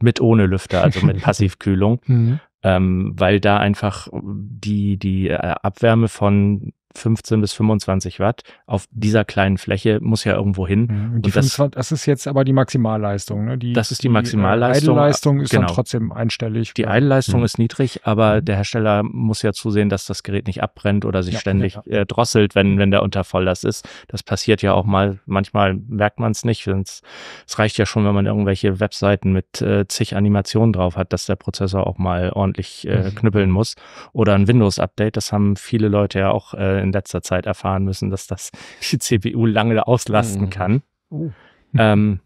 mit ohne Lüfter, also mit Passivkühlung. mhm. ähm, weil da einfach die, die äh, Abwärme von 15 bis 25 Watt auf dieser kleinen Fläche muss ja irgendwo hin. Mhm. Und die und das, 25, das ist jetzt aber die Maximalleistung. Ne? Die, das ist die, die Maximalleistung. Die Eidelleistung äh, ist genau. dann trotzdem einstellig. Die Eidelleistung ja. Mhm. ist niedrig, aber mhm. der Hersteller muss ja zusehen, dass das Gerät nicht abbrennt oder sich ja, ständig ja, äh, drosselt, wenn, wenn der unter Volllast ist. Das passiert ja auch mal. Manchmal merkt man es nicht. Es reicht ja schon, wenn man irgendwelche Webseiten mit äh, zig Animationen drauf hat, dass der Prozessor auch mal ordentlich äh, knüppeln muss. Oder ein Windows-Update. Das haben viele Leute ja auch äh, äh, in letzter Zeit erfahren müssen, dass das die CPU lange auslasten mhm. kann. Uh. Ähm,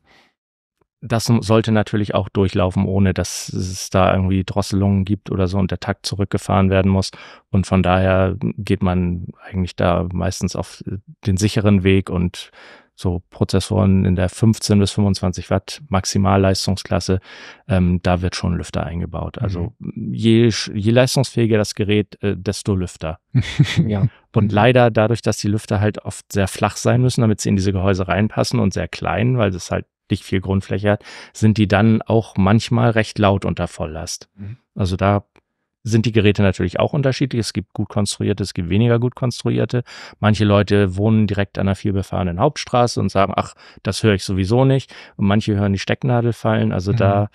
das sollte natürlich auch durchlaufen, ohne dass es da irgendwie Drosselungen gibt oder so und der Takt zurückgefahren werden muss. Und von daher geht man eigentlich da meistens auf den sicheren Weg und so Prozessoren in der 15 bis 25 Watt Maximalleistungsklasse, ähm, da wird schon Lüfter eingebaut. Also mhm. je, je leistungsfähiger das Gerät, äh, desto Lüfter. ja. Und leider dadurch, dass die Lüfter halt oft sehr flach sein müssen, damit sie in diese Gehäuse reinpassen und sehr klein, weil es halt nicht viel Grundfläche hat, sind die dann auch manchmal recht laut unter Volllast. Mhm. Also da sind die Geräte natürlich auch unterschiedlich. Es gibt gut konstruierte, es gibt weniger gut konstruierte. Manche Leute wohnen direkt an einer vielbefahrenen Hauptstraße und sagen, ach, das höre ich sowieso nicht. Und manche hören die Stecknadel fallen. Also mhm. da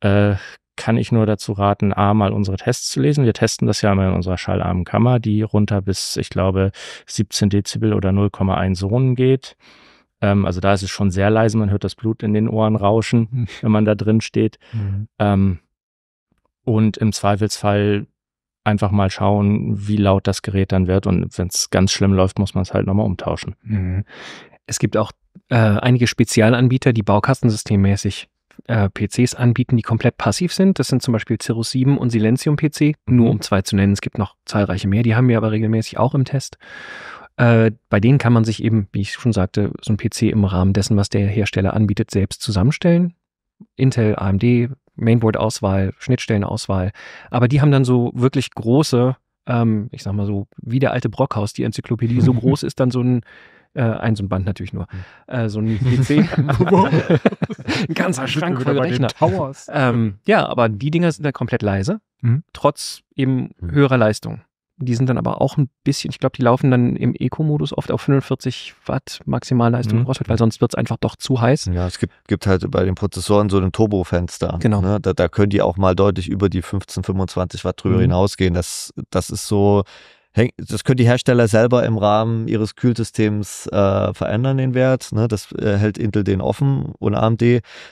äh, kann ich nur dazu raten, A, mal unsere Tests zu lesen. Wir testen das ja immer in unserer schallarmen Kammer, die runter bis, ich glaube, 17 Dezibel oder 0,1 Sohnen geht. Ähm, also da ist es schon sehr leise, man hört das Blut in den Ohren rauschen, hm. wenn man da drin steht. Mhm. Ähm, und im Zweifelsfall einfach mal schauen, wie laut das Gerät dann wird. Und wenn es ganz schlimm läuft, muss man es halt nochmal umtauschen. Mhm. Es gibt auch äh, einige Spezialanbieter, die baukastensystemmäßig äh, PCs anbieten, die komplett passiv sind. Das sind zum Beispiel Cirrus 7 und Silenzium PC, nur mhm. um zwei zu nennen. Es gibt noch zahlreiche mehr, die haben wir aber regelmäßig auch im Test. Äh, bei denen kann man sich eben, wie ich schon sagte, so ein PC im Rahmen dessen, was der Hersteller anbietet, selbst zusammenstellen. Intel, AMD, Mainboard-Auswahl, Schnittstellen-Auswahl. Aber die haben dann so wirklich große, ähm, ich sag mal so, wie der alte Brockhaus, die Enzyklopädie, so groß ist dann so ein äh, ein so ein Band natürlich nur, hm. äh, so ein PC. ein ganzer Schrank voller Rechner. Ähm, ja, aber die Dinger sind dann komplett leise, mhm. trotz eben hm. höherer Leistung. Die sind dann aber auch ein bisschen, ich glaube, die laufen dann im Eco-Modus oft auf 45 Watt Maximalleistung mhm. weil sonst wird es einfach doch zu heiß. Ja, es gibt, gibt halt bei den Prozessoren so ein Turbofenster. Genau. Ne? Da, da, können die auch mal deutlich über die 15, 25 Watt drüber mhm. hinausgehen. Das, das ist so, das können die Hersteller selber im Rahmen ihres Kühlsystems äh, verändern, den Wert. Ne? Das äh, hält Intel den offen und AMD.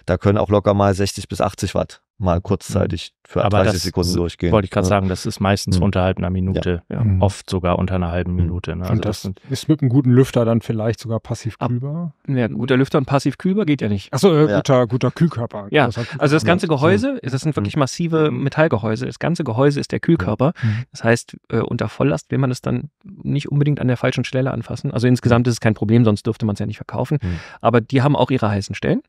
Da können auch locker mal 60 bis 80 Watt mal kurzzeitig mhm. für Aber 30 Sekunden durchgehen. Wollte ich gerade ja. sagen, das ist meistens mhm. unterhalb einer Minute, ja. Ja, mhm. oft sogar unter einer halben mhm. Minute. Ne? Also und das, das ist mit einem guten Lüfter dann vielleicht sogar passiv kühlbar? Ja, ein guter Lüfter und passiv kühlbar geht ja nicht. Achso, äh, guter, guter Kühlkörper. Ja, das also das ganze Gehäuse, mhm. das sind wirklich massive Metallgehäuse, das ganze Gehäuse ist der Kühlkörper. Das heißt, äh, unter Volllast will man es dann nicht unbedingt an der falschen Stelle anfassen. Also insgesamt ist es kein Problem, sonst dürfte man es ja nicht verkaufen. Aber die haben auch ihre heißen Stellen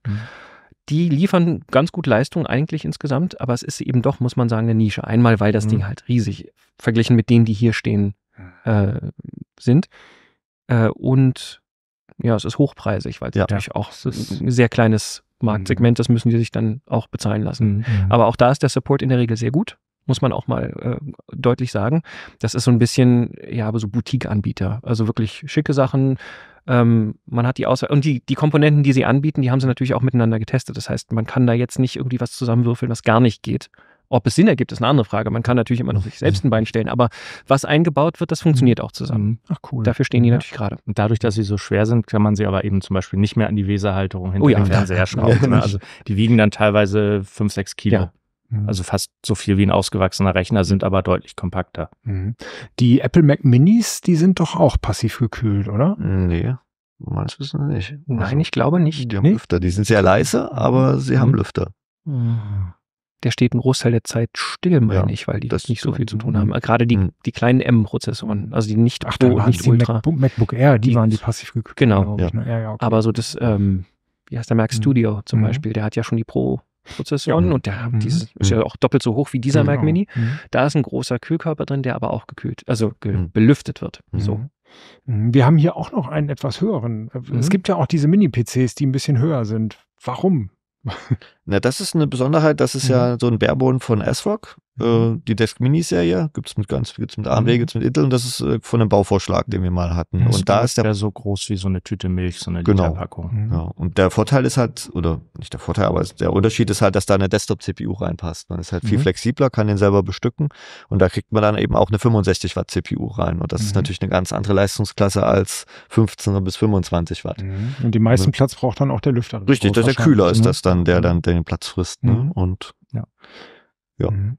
die liefern ganz gut Leistung eigentlich insgesamt, aber es ist eben doch, muss man sagen, eine Nische. Einmal, weil das mhm. Ding halt riesig verglichen mit denen, die hier stehen, äh, sind. Äh, und ja, es ist hochpreisig, weil es ja. natürlich auch ein sehr kleines Marktsegment, das mhm. müssen die sich dann auch bezahlen lassen. Mhm. Aber auch da ist der Support in der Regel sehr gut muss man auch mal äh, deutlich sagen. Das ist so ein bisschen, ja, aber so Boutique-Anbieter. Also wirklich schicke Sachen. Ähm, man hat die Auswahl und die, die Komponenten, die sie anbieten, die haben sie natürlich auch miteinander getestet. Das heißt, man kann da jetzt nicht irgendwie was zusammenwürfeln, was gar nicht geht. Ob es Sinn ergibt, ist eine andere Frage. Man kann natürlich immer noch sich selbst ein Bein stellen, aber was eingebaut wird, das funktioniert auch zusammen. Mhm. Ach cool. Dafür stehen die ja. natürlich gerade. Und dadurch, dass sie so schwer sind, kann man sie aber eben zum Beispiel nicht mehr an die Weserhalterung hinter oh ja, dem Fernseher ja. schrauben. Ne? Also die wiegen dann teilweise 5, 6 Kilo. Mhm. Also fast so viel wie ein ausgewachsener Rechner, sind aber deutlich kompakter. Mhm. Die Apple Mac Minis, die sind doch auch passiv gekühlt, oder? Mm, nee. Meines Wissens nicht. Nein, also, ich glaube nicht. Die haben nee? Lüfter. Die sind sehr leise, aber mhm. sie haben Lüfter. Mm. Der steht einen Großteil der Zeit still, meine ja, ich, weil die das nicht so viel zu tun haben. Gerade die, die kleinen M-Prozessoren, also die nicht Ach, Pro und nicht die Ultra. MacBook, MacBook Air, die, die waren die passiv gekühlt. Genau. Ja. Ich, ne? ja, okay. Aber so das, ähm, wie heißt der Mac Studio mhm. zum Beispiel, der hat ja schon die Pro Prozessoren ja. und der mhm. dieses, mhm. ist ja auch doppelt so hoch wie dieser genau. Mac Mini. Mhm. Da ist ein großer Kühlkörper drin, der aber auch gekühlt, also ge mhm. belüftet wird. Mhm. So. Wir haben hier auch noch einen etwas höheren. Äh, es gibt ja auch diese Mini-PCs, die ein bisschen höher sind. Warum? Na, das ist eine Besonderheit. Das ist mhm. ja so ein Bärboden von S-Rock. Mhm. Äh, die Desk Mini-Serie gibt's mit ganz, gibt's mit AMW, mhm. gibt's mit Intel und das ist äh, von einem Bauvorschlag, den wir mal hatten. Das und da ist der. so groß wie so eine Tüte Milch, so eine genau. Literpackung. Ja. Mhm. Und der Vorteil ist halt, oder nicht der Vorteil, aber der Unterschied ist halt, dass da eine Desktop-CPU reinpasst. Man ist halt viel mhm. flexibler, kann den selber bestücken und da kriegt man dann eben auch eine 65 Watt CPU rein. Und das ist natürlich eine ganz andere Leistungsklasse als 15 bis 25 Watt. Und die meisten ne? Platz braucht dann auch der Lüfter. Richtig, das der Kühler ist ne? das dann, der dann den den Platz frisst. Ne? Mhm. Und ja. ja. Mhm.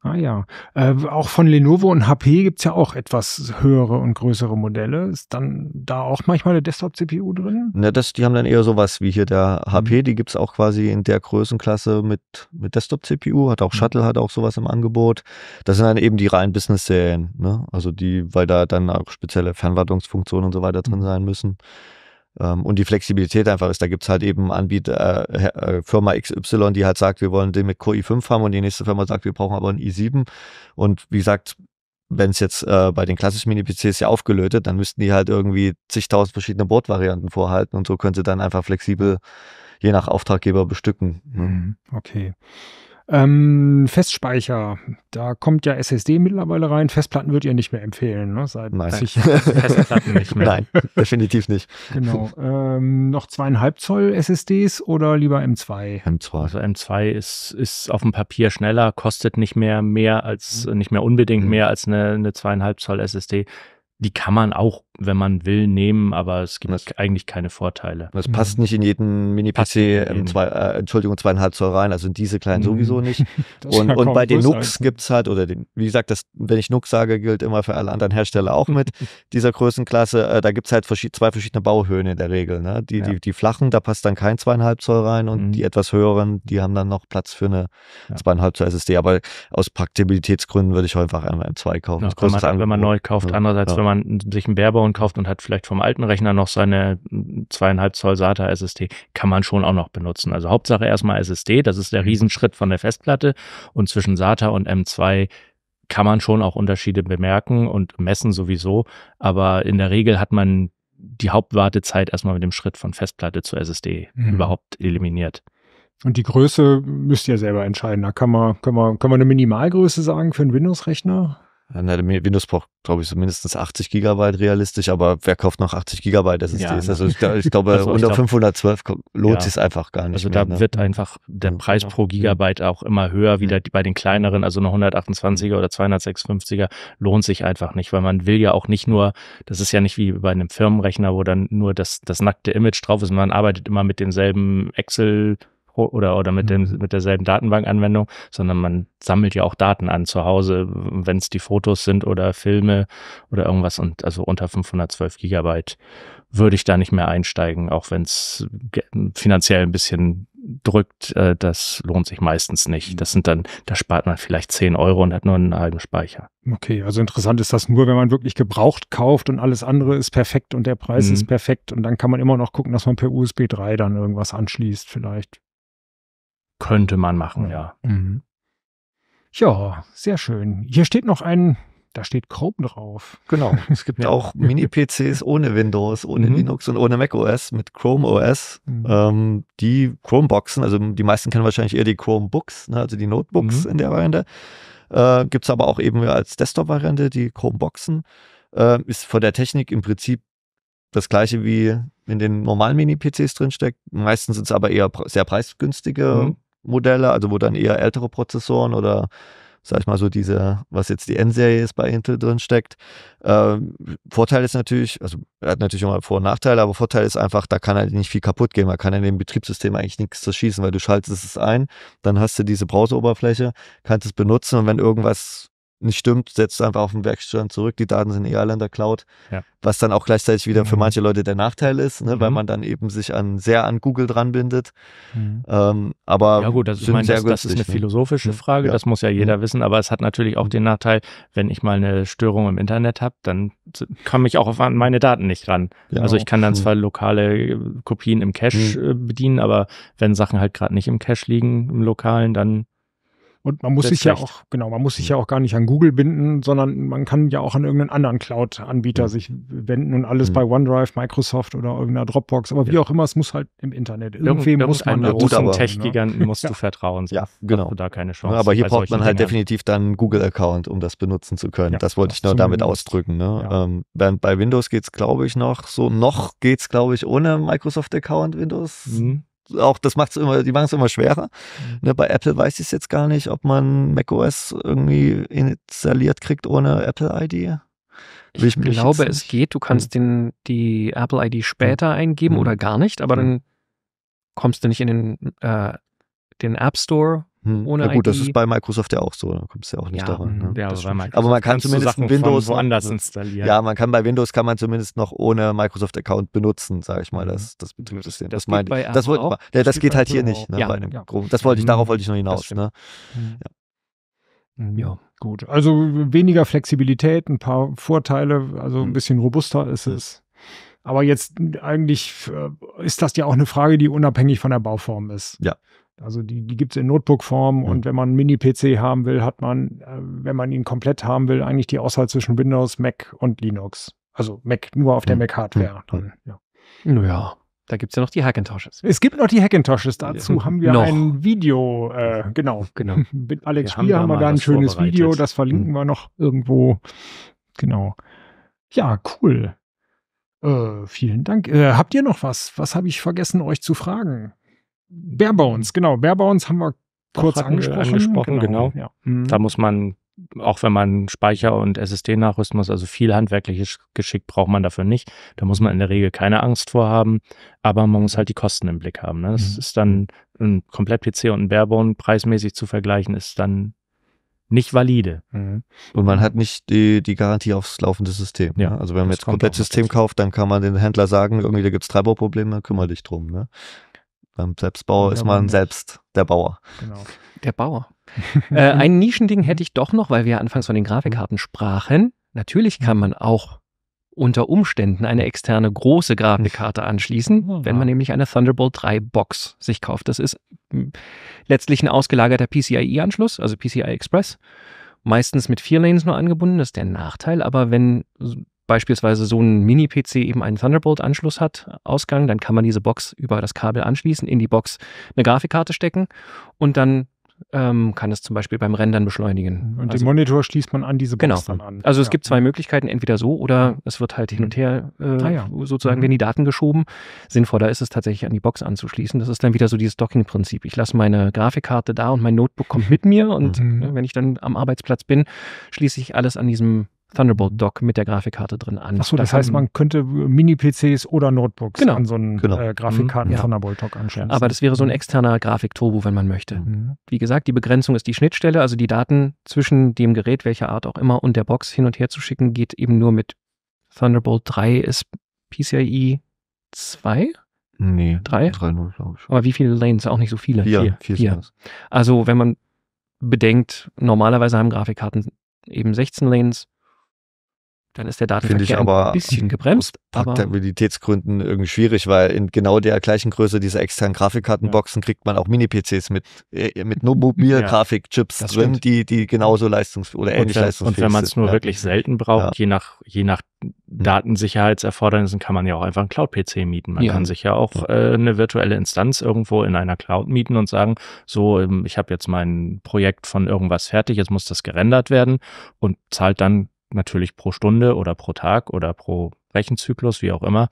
Ah ja. Äh, auch von Lenovo und HP gibt es ja auch etwas höhere und größere Modelle. Ist dann da auch manchmal eine Desktop-CPU drin? Na, das, die haben dann eher sowas wie hier der HP, mhm. die gibt es auch quasi in der Größenklasse mit, mit Desktop-CPU, hat auch mhm. Shuttle, mhm. hat auch sowas im Angebot. Das sind dann eben die reinen Business-Serien, ne? Also die, weil da dann auch spezielle Fernwartungsfunktionen und so weiter drin mhm. sein müssen. Ähm, und die Flexibilität einfach ist. Da gibt's halt eben Anbieter, äh, äh Firma XY, die halt sagt, wir wollen den mit Core i5 haben und die nächste Firma sagt, wir brauchen aber einen i7. Und wie gesagt, wenn es jetzt äh, bei den klassischen Mini-PCs ja aufgelötet, dann müssten die halt irgendwie zigtausend verschiedene Bordvarianten vorhalten und so können sie dann einfach flexibel je nach Auftraggeber bestücken. Ne? Mhm. Okay. Ähm, Festspeicher, da kommt ja SSD mittlerweile rein. Festplatten würdet ihr nicht mehr empfehlen, ne? Seit Nein. Festplatten nicht mehr. Nein, definitiv nicht. Genau. Ähm, noch zweieinhalb Zoll SSDs oder lieber M2? M2. Also M2 ist, ist auf dem Papier schneller, kostet nicht mehr mehr als, mhm. nicht mehr unbedingt mhm. mehr als eine, eine zweieinhalb Zoll SSD. Die kann man auch wenn man will, nehmen, aber es gibt das, eigentlich keine Vorteile. Das passt mhm. nicht in jeden Mini-PC, ähm, zwei, äh, Entschuldigung, zweieinhalb Zoll rein, also in diese kleinen mhm. sowieso nicht. und, und bei den Nux gibt es halt, oder den, wie gesagt, das, wenn ich Nux sage, gilt immer für alle anderen Hersteller auch mit dieser Größenklasse. Äh, da gibt es halt verschied zwei verschiedene Bauhöhen in der Regel. Ne? Die, ja. die, die flachen, da passt dann kein zweieinhalb Zoll rein und mhm. die etwas höheren, die haben dann noch Platz für eine ja. zweieinhalb Zoll SSD. Aber aus Praktibilitätsgründen würde ich einfach einmal M2 kaufen. Ja, wenn, man, wenn, man, neu kauft, andererseits, wenn man sich einen Bärbau neuen kauft und hat vielleicht vom alten Rechner noch seine hm, zweieinhalb Zoll SATA SSD, kann man schon auch noch benutzen. Also Hauptsache erstmal SSD, das ist der mhm. Riesenschritt von der Festplatte und zwischen SATA und M2 kann man schon auch Unterschiede bemerken und messen sowieso, aber in der Regel hat man die Hauptwartezeit erstmal mit dem Schritt von Festplatte zu SSD mhm. überhaupt eliminiert. Und die Größe müsst ihr selber entscheiden. Da kann man, kann man, kann man eine Minimalgröße sagen für einen Windows-Rechner? Äh, der Windows braucht, glaube ich, so mindestens 80 Gigabyte realistisch, aber wer kauft noch 80 Gigabyte SSDs? Ja, also ich, ich glaube, also ich unter glaub, 512 lohnt ja. sich einfach gar nicht. Also da ne? wird einfach der Preis pro mhm. Gigabyte auch immer höher, wieder mhm. bei den kleineren, also eine 128er oder 256er lohnt sich einfach nicht, weil man will ja auch nicht nur, das ist ja nicht wie bei einem Firmenrechner, wo dann nur das, das nackte Image drauf ist, man arbeitet immer mit denselben Excel- oder, oder mit, mhm. dem, mit derselben Datenbankanwendung, sondern man sammelt ja auch Daten an zu Hause, wenn es die Fotos sind oder Filme oder irgendwas. Und also unter 512 Gigabyte würde ich da nicht mehr einsteigen, auch wenn es finanziell ein bisschen drückt, äh, das lohnt sich meistens nicht. Mhm. Das sind dann, da spart man vielleicht 10 Euro und hat nur einen halben Speicher. Okay, also interessant ist das nur, wenn man wirklich gebraucht kauft und alles andere ist perfekt und der Preis mhm. ist perfekt und dann kann man immer noch gucken, dass man per USB 3 dann irgendwas anschließt vielleicht. Könnte man machen, ja. Mhm. Ja, sehr schön. Hier steht noch ein, da steht Chrome drauf. Genau. Es gibt ja. auch Mini-PCs ohne Windows, ohne mhm. Linux und ohne Mac OS mit Chrome OS. Mhm. Ähm, die Chromeboxen, also die meisten kennen wahrscheinlich eher die Chromebooks, ne, also die Notebooks mhm. in der Variante. Äh, gibt es aber auch eben als Desktop-Variante die Chromeboxen. Äh, ist von der Technik im Prinzip das gleiche wie in den normalen Mini-PCs drinsteckt. Meistens sind es aber eher sehr preisgünstige mhm. Modelle, also wo dann eher ältere Prozessoren oder sag ich mal so diese, was jetzt die N-Serie ist bei Intel drin steckt. Ähm, Vorteil ist natürlich, also er hat natürlich immer Vor- und Nachteile, aber Vorteil ist einfach, da kann halt nicht viel kaputt gehen, man kann in dem Betriebssystem eigentlich nichts zerschießen, weil du schaltest es ein, dann hast du diese Browseroberfläche, kannst es benutzen und wenn irgendwas nicht stimmt, setzt einfach auf den Werkstand zurück, die Daten sind eh alle in der Cloud, ja. was dann auch gleichzeitig wieder mhm. für manche Leute der Nachteil ist, ne, mhm. weil man dann eben sich an sehr an Google dran bindet. Mhm. Ähm, aber ja gut, also das, ich meine, das, günstig, das, ist eine ne? philosophische mhm. Frage, ja. das muss ja jeder mhm. wissen, aber es hat natürlich auch den Nachteil, wenn ich mal eine Störung im Internet habe, dann komme ich auch auf meine Daten nicht ran. Also genau. Also ich kann dann mhm. zwar lokale äh, Kopien im Cache äh, bedienen, aber wenn Sachen halt gerade nicht im Cache liegen, im lokalen, dann und man muss sich ja auch, genau, man muss sich mhm. ja auch gar nicht an Google binden, sondern man kann ja auch an irgendeinen anderen Cloud-Anbieter ja. Mhm. sich wenden und alles mhm. bei OneDrive, Microsoft oder irgendeiner Dropbox. Aber wie auch immer, es muss halt im Internet. Irgendwem Irgend muss man großen ne? Tech-Giganten musst du vertrauen. Ja, genau. da keine Chance. aber hier braucht man halt Dingern. definitiv dann einen Google-Account, um das benutzen zu können. das wollte ich nur damit ausdrücken. Ne? Ähm, während bei Windows geht es, glaube ich, noch so, noch geht es, glaube ich, ohne Microsoft-Account Windows. Mhm auch, das macht's immer, die machen es immer schwerer. Mhm. Ne, bei Apple weiß ich es jetzt gar nicht, ob man macOS irgendwie installiert kriegt ohne Apple ID. Ich, ich glaube, es geht. Du kannst den, die Apple ID mhm. später eingeben mhm. oder gar nicht, aber dann kommst du nicht in den, äh, den App Store hm. Ohne ja gut, ID. das ist bei Microsoft ja auch so, da kommt es ja auch nicht ja, daran. Ne? Hm, ja, aber, aber, man kann zumindest Sachen Windows woanders installieren. Ja, man kann bei Windows kann man zumindest noch ohne Microsoft Account benutzen, sage ich mal, mhm. das, das Betriebssystem. Das, das meinte Das, das, das, das geht halt hier auch. nicht. Ne, ja, bei einem ja. Das wollte ich, mhm. darauf wollte ich noch hinaus. Ne? Mhm. Ja. ja. Gut, also weniger Flexibilität, ein paar Vorteile, also ein bisschen robuster ist es. Aber jetzt eigentlich äh, ist das ja auch eine Frage, die unabhängig von der Bauform ist. Ja. Also die, die gibt es in Notebook-Form ja. und wenn man einen Mini-PC haben will, hat man, äh, wenn man ihn komplett haben will, eigentlich die Auswahl zwischen Windows, Mac und Linux. Also Mac nur auf der hm. Hm. ja. Mac-Hardware. Ja. Naja, da gibt es ja noch die Hackintoshes. Es gibt noch die Hackintoshes. Dazu ja, haben wir noch. ein Video. Äh, genau. genau. Mit Alex wir Spier haben, wir da ein schönes Video. Das verlinken mhm. wir noch irgendwo. Genau. Ja, cool. Äh, vielen Dank. Äh, habt ihr noch was? Was habe ich vergessen, euch zu fragen? Barebones, genau. Barebones haben wir kurz angesprochen. angesprochen. Genau. genau. Ja. Mhm. Da muss man, auch wenn man Speicher und SSD nachrüsten muss, also viel handwerkliches Geschick braucht man dafür nicht. Da muss man in der Regel keine Angst vor haben, aber man muss halt die Kosten im Blick haben. Ne? Das mhm. ist dann ein Komplett-PC und ein Barebone preismäßig zu vergleichen, ist dann nicht valide. Mhm. Und man hat nicht die, die Garantie aufs laufende System. Ja, ne? Also wenn man jetzt komplett System kauft, dann kann man den Händler sagen, irgendwie da gibt es Treiberprobleme, kümmere dich drum. Ne? Beim Selbstbauer ist man selbst der Bauer. Genau. Der Bauer. äh, ein Nischending hätte ich doch noch, weil wir ja anfangs von den Grafikkarten sprachen. Natürlich kann man auch unter Umständen eine externe große Grafikkarte anschließen, wenn man nämlich eine Thunderbolt 3 Box sich kauft. Das ist hm, letztlich ein ausgelagerter PCIe-Anschluss, also PCI Express. Meistens mit vier Lanes nur angebunden, das ist der Nachteil. Aber wenn beispielsweise so ein Mini-PC eben einen Thunderbolt-Anschluss hat, Ausgang, dann kann man diese Box über das Kabel anschließen, in die Box eine Grafikkarte stecken und dann ähm, kann es zum Beispiel beim Rendern beschleunigen. Und also, den Monitor schließt man an diese Box genau. dann an. Also es ja. gibt zwei Möglichkeiten, entweder so oder es wird halt hin und mhm. her ah, äh, ah, ja. sozusagen mhm. werden die Daten geschoben. Sinnvoller ist es tatsächlich an die Box anzuschließen. Das ist dann wieder so dieses Docking-Prinzip. Ich lasse meine Grafikkarte da und mein Notebook kommt mit mir und mhm. Ne, wenn ich dann am Arbeitsplatz bin, schließe ich alles an diesem Thunderbolt-Dock mit der Grafikkarte drin an. Achso, das heißt, man könnte Mini-PCs oder Notebooks genau. an so einen genau. äh, Grafikkarten mhm. Thunderbolt-Dock anschließen. Aber das wäre so ein mhm. externer Grafikturbo, wenn man möchte. Mhm. Wie gesagt, die Begrenzung ist die Schnittstelle, also die Daten zwischen dem Gerät, welcher Art auch immer, und der Box hin und her zu schicken, geht eben nur mit Thunderbolt 3 ist PCIe 2? Nee, 3? 3.0, glaube ich. Aber wie viele Lanes? Auch nicht so viele. Vier. Vier. Vier. Vier. Also, wenn man bedenkt, normalerweise haben Grafikkarten eben 16 Lanes, dann ist der Datenverkehr Finde ich aber ein bisschen gebremst. Aus Paktabilitätsgründen irgendwie schwierig, weil in genau der gleichen Größe dieser externen Grafikkartenboxen ja. kriegt man auch Mini-PCs mit, äh, mit Mobil-Grafikchips ja, drin, die, die genauso leistungs- oder ähnlich leistungsfähig sind. Und wenn man es nur ja. wirklich selten braucht, je nach, je nach mhm. Datensicherheitserfordernissen kann man ja auch einfach einen Cloud-PC mieten. Man kann sich ja auch äh, eine virtuelle Instanz irgendwo in einer Cloud mieten und sagen, so, ähm, ich habe jetzt mein Projekt von irgendwas fertig, jetzt muss das gerendert werden und zahlt dann natürlich pro Stunde oder pro Tag oder pro Rechenzyklus, wie auch immer,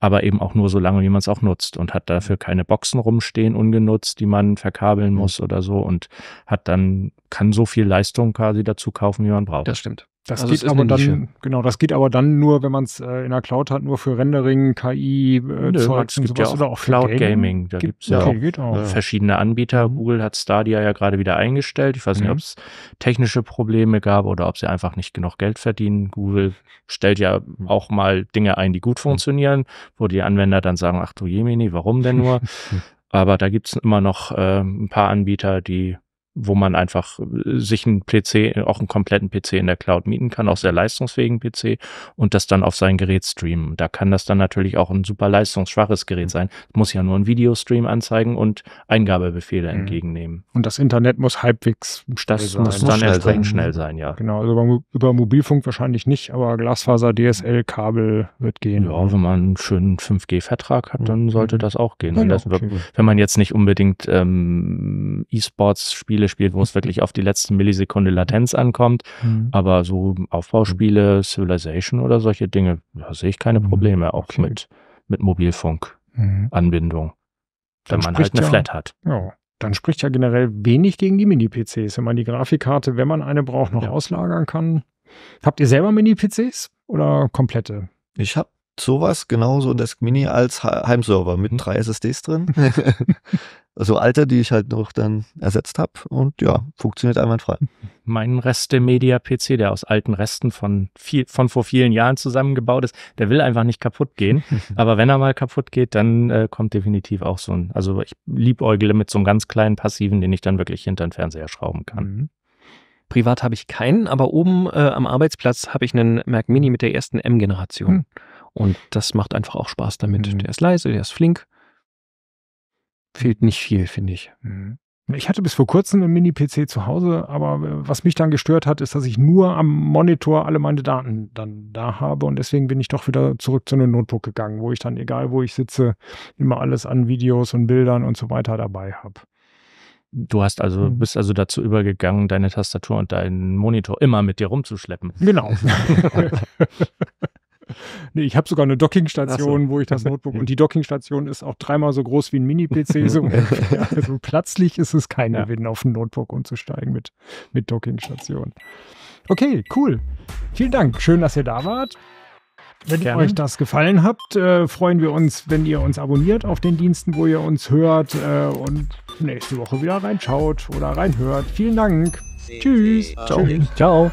aber eben auch nur so lange, wie man es auch nutzt und hat dafür keine Boxen rumstehen, ungenutzt, die man verkabeln muss oder so und hat dann, kann so viel Leistung quasi dazu kaufen, wie man braucht. Das stimmt. Das also geht aber dann, genau, das geht aber dann nur, wenn man es äh, in der Cloud hat, nur für Rendering, KI, äh, Nö, Zeug, es gibt ja auch oder auch Cloud Gaming. Gaming. Da gibt es ja okay, auch, verschiedene Anbieter. Google hat Stadia ja gerade wieder eingestellt. Ich weiß mhm. nicht, ob es technische Probleme gab oder ob sie einfach nicht genug Geld verdienen. Google stellt ja auch mal Dinge ein, die gut mhm. funktionieren, wo die Anwender dann sagen, ach du Jemini, warum denn nur? aber da gibt es immer noch äh, ein paar Anbieter, die wo man einfach äh, sich einen PC, auch einen kompletten PC in der Cloud mieten kann, auch sehr leistungsfähigen PC und das dann auf sein Gerät streamen. Da kann das dann natürlich auch ein super leistungsschwaches Gerät sein. Muss ja nur ein Videostream anzeigen und Eingabebefehle mhm. entgegennehmen. Und das Internet muss halbwegs schnell das sein. Das muss dann schnell entsprechend schnell sein, ja. Genau, also über, über Mobilfunk wahrscheinlich nicht, aber Glasfaser, DSL, Kabel wird gehen. Ja, wenn man einen schönen 5G-Vertrag hat, dann sollte mhm. das auch gehen. Ja, das okay. wird, wenn man jetzt nicht unbedingt ähm, E-Sports-Spiele spielt, wo es wirklich auf die letzten Millisekunde Latenz ankommt. Mhm. Aber so Aufbauspiele, Civilization oder solche Dinge, da sehe ich keine mhm. Probleme, auch okay. mit, mit Mobilfunk-Anbindung. Mhm. Wenn man halt eine ja, Flat hat. Ja dann spricht ja generell wenig gegen die Mini-PCs. Wenn man die Grafikkarte, wenn man eine braucht, noch ja. auslagern kann. Habt ihr selber Mini-PCs oder komplette? Ich habe sowas, genauso ein Desk Mini als Heimserver mit hm. drei SSDs drin. also alte, die ich halt noch dann ersetzt habe und ja, funktioniert einwandfrei. Mein Reste Media PC, der aus alten Resten von viel, von vor vielen Jahren zusammengebaut ist, der will einfach nicht kaputt gehen. Aber wenn er mal kaputt geht, dann äh, kommt definitiv auch so ein, also ich liebäugle mit so einem ganz kleinen passiven, den ich dann wirklich hinter den Fernseher schrauben kann. Mhm. Privat habe ich keinen, aber oben äh, am Arbeitsplatz habe ich einen Mac Mini mit der ersten M-Generation. Mhm. Und das macht einfach auch Spaß damit. Mhm. Der ist leise, der ist flink fehlt nicht viel, finde ich. Mhm. Ich hatte bis vor kurzem einen Mini-PC zu Hause, aber äh, was mich dann gestört hat, ist, dass ich nur am Monitor alle meine Daten dann da habe und deswegen bin ich doch wieder zurück zu einem Notebook gegangen, wo ich dann, egal wo ich sitze, immer alles an Videos und Bildern und so weiter dabei habe. Du hast also, mhm. bist also dazu übergegangen, deine Tastatur und deinen Monitor immer mit dir rumzuschleppen. Genau. Nee, ich habe sogar eine Dockingstation, so. wo ich das Notebook und die Dockingstation ist auch dreimal so groß wie ein Mini-PC. So also plötzlich ist es kein Gewinn, auf ein Notebook umzusteigen mit, mit Dockingstation. Okay, cool. Vielen Dank. Schön, dass ihr da wart. Wenn Gerne. euch das gefallen habt, äh, freuen wir uns, wenn ihr uns abonniert auf den Diensten, wo ihr uns hört äh, und nächste Woche wieder reinschaut oder reinhört. Vielen Dank. Tschüss. Ciao. Ciao.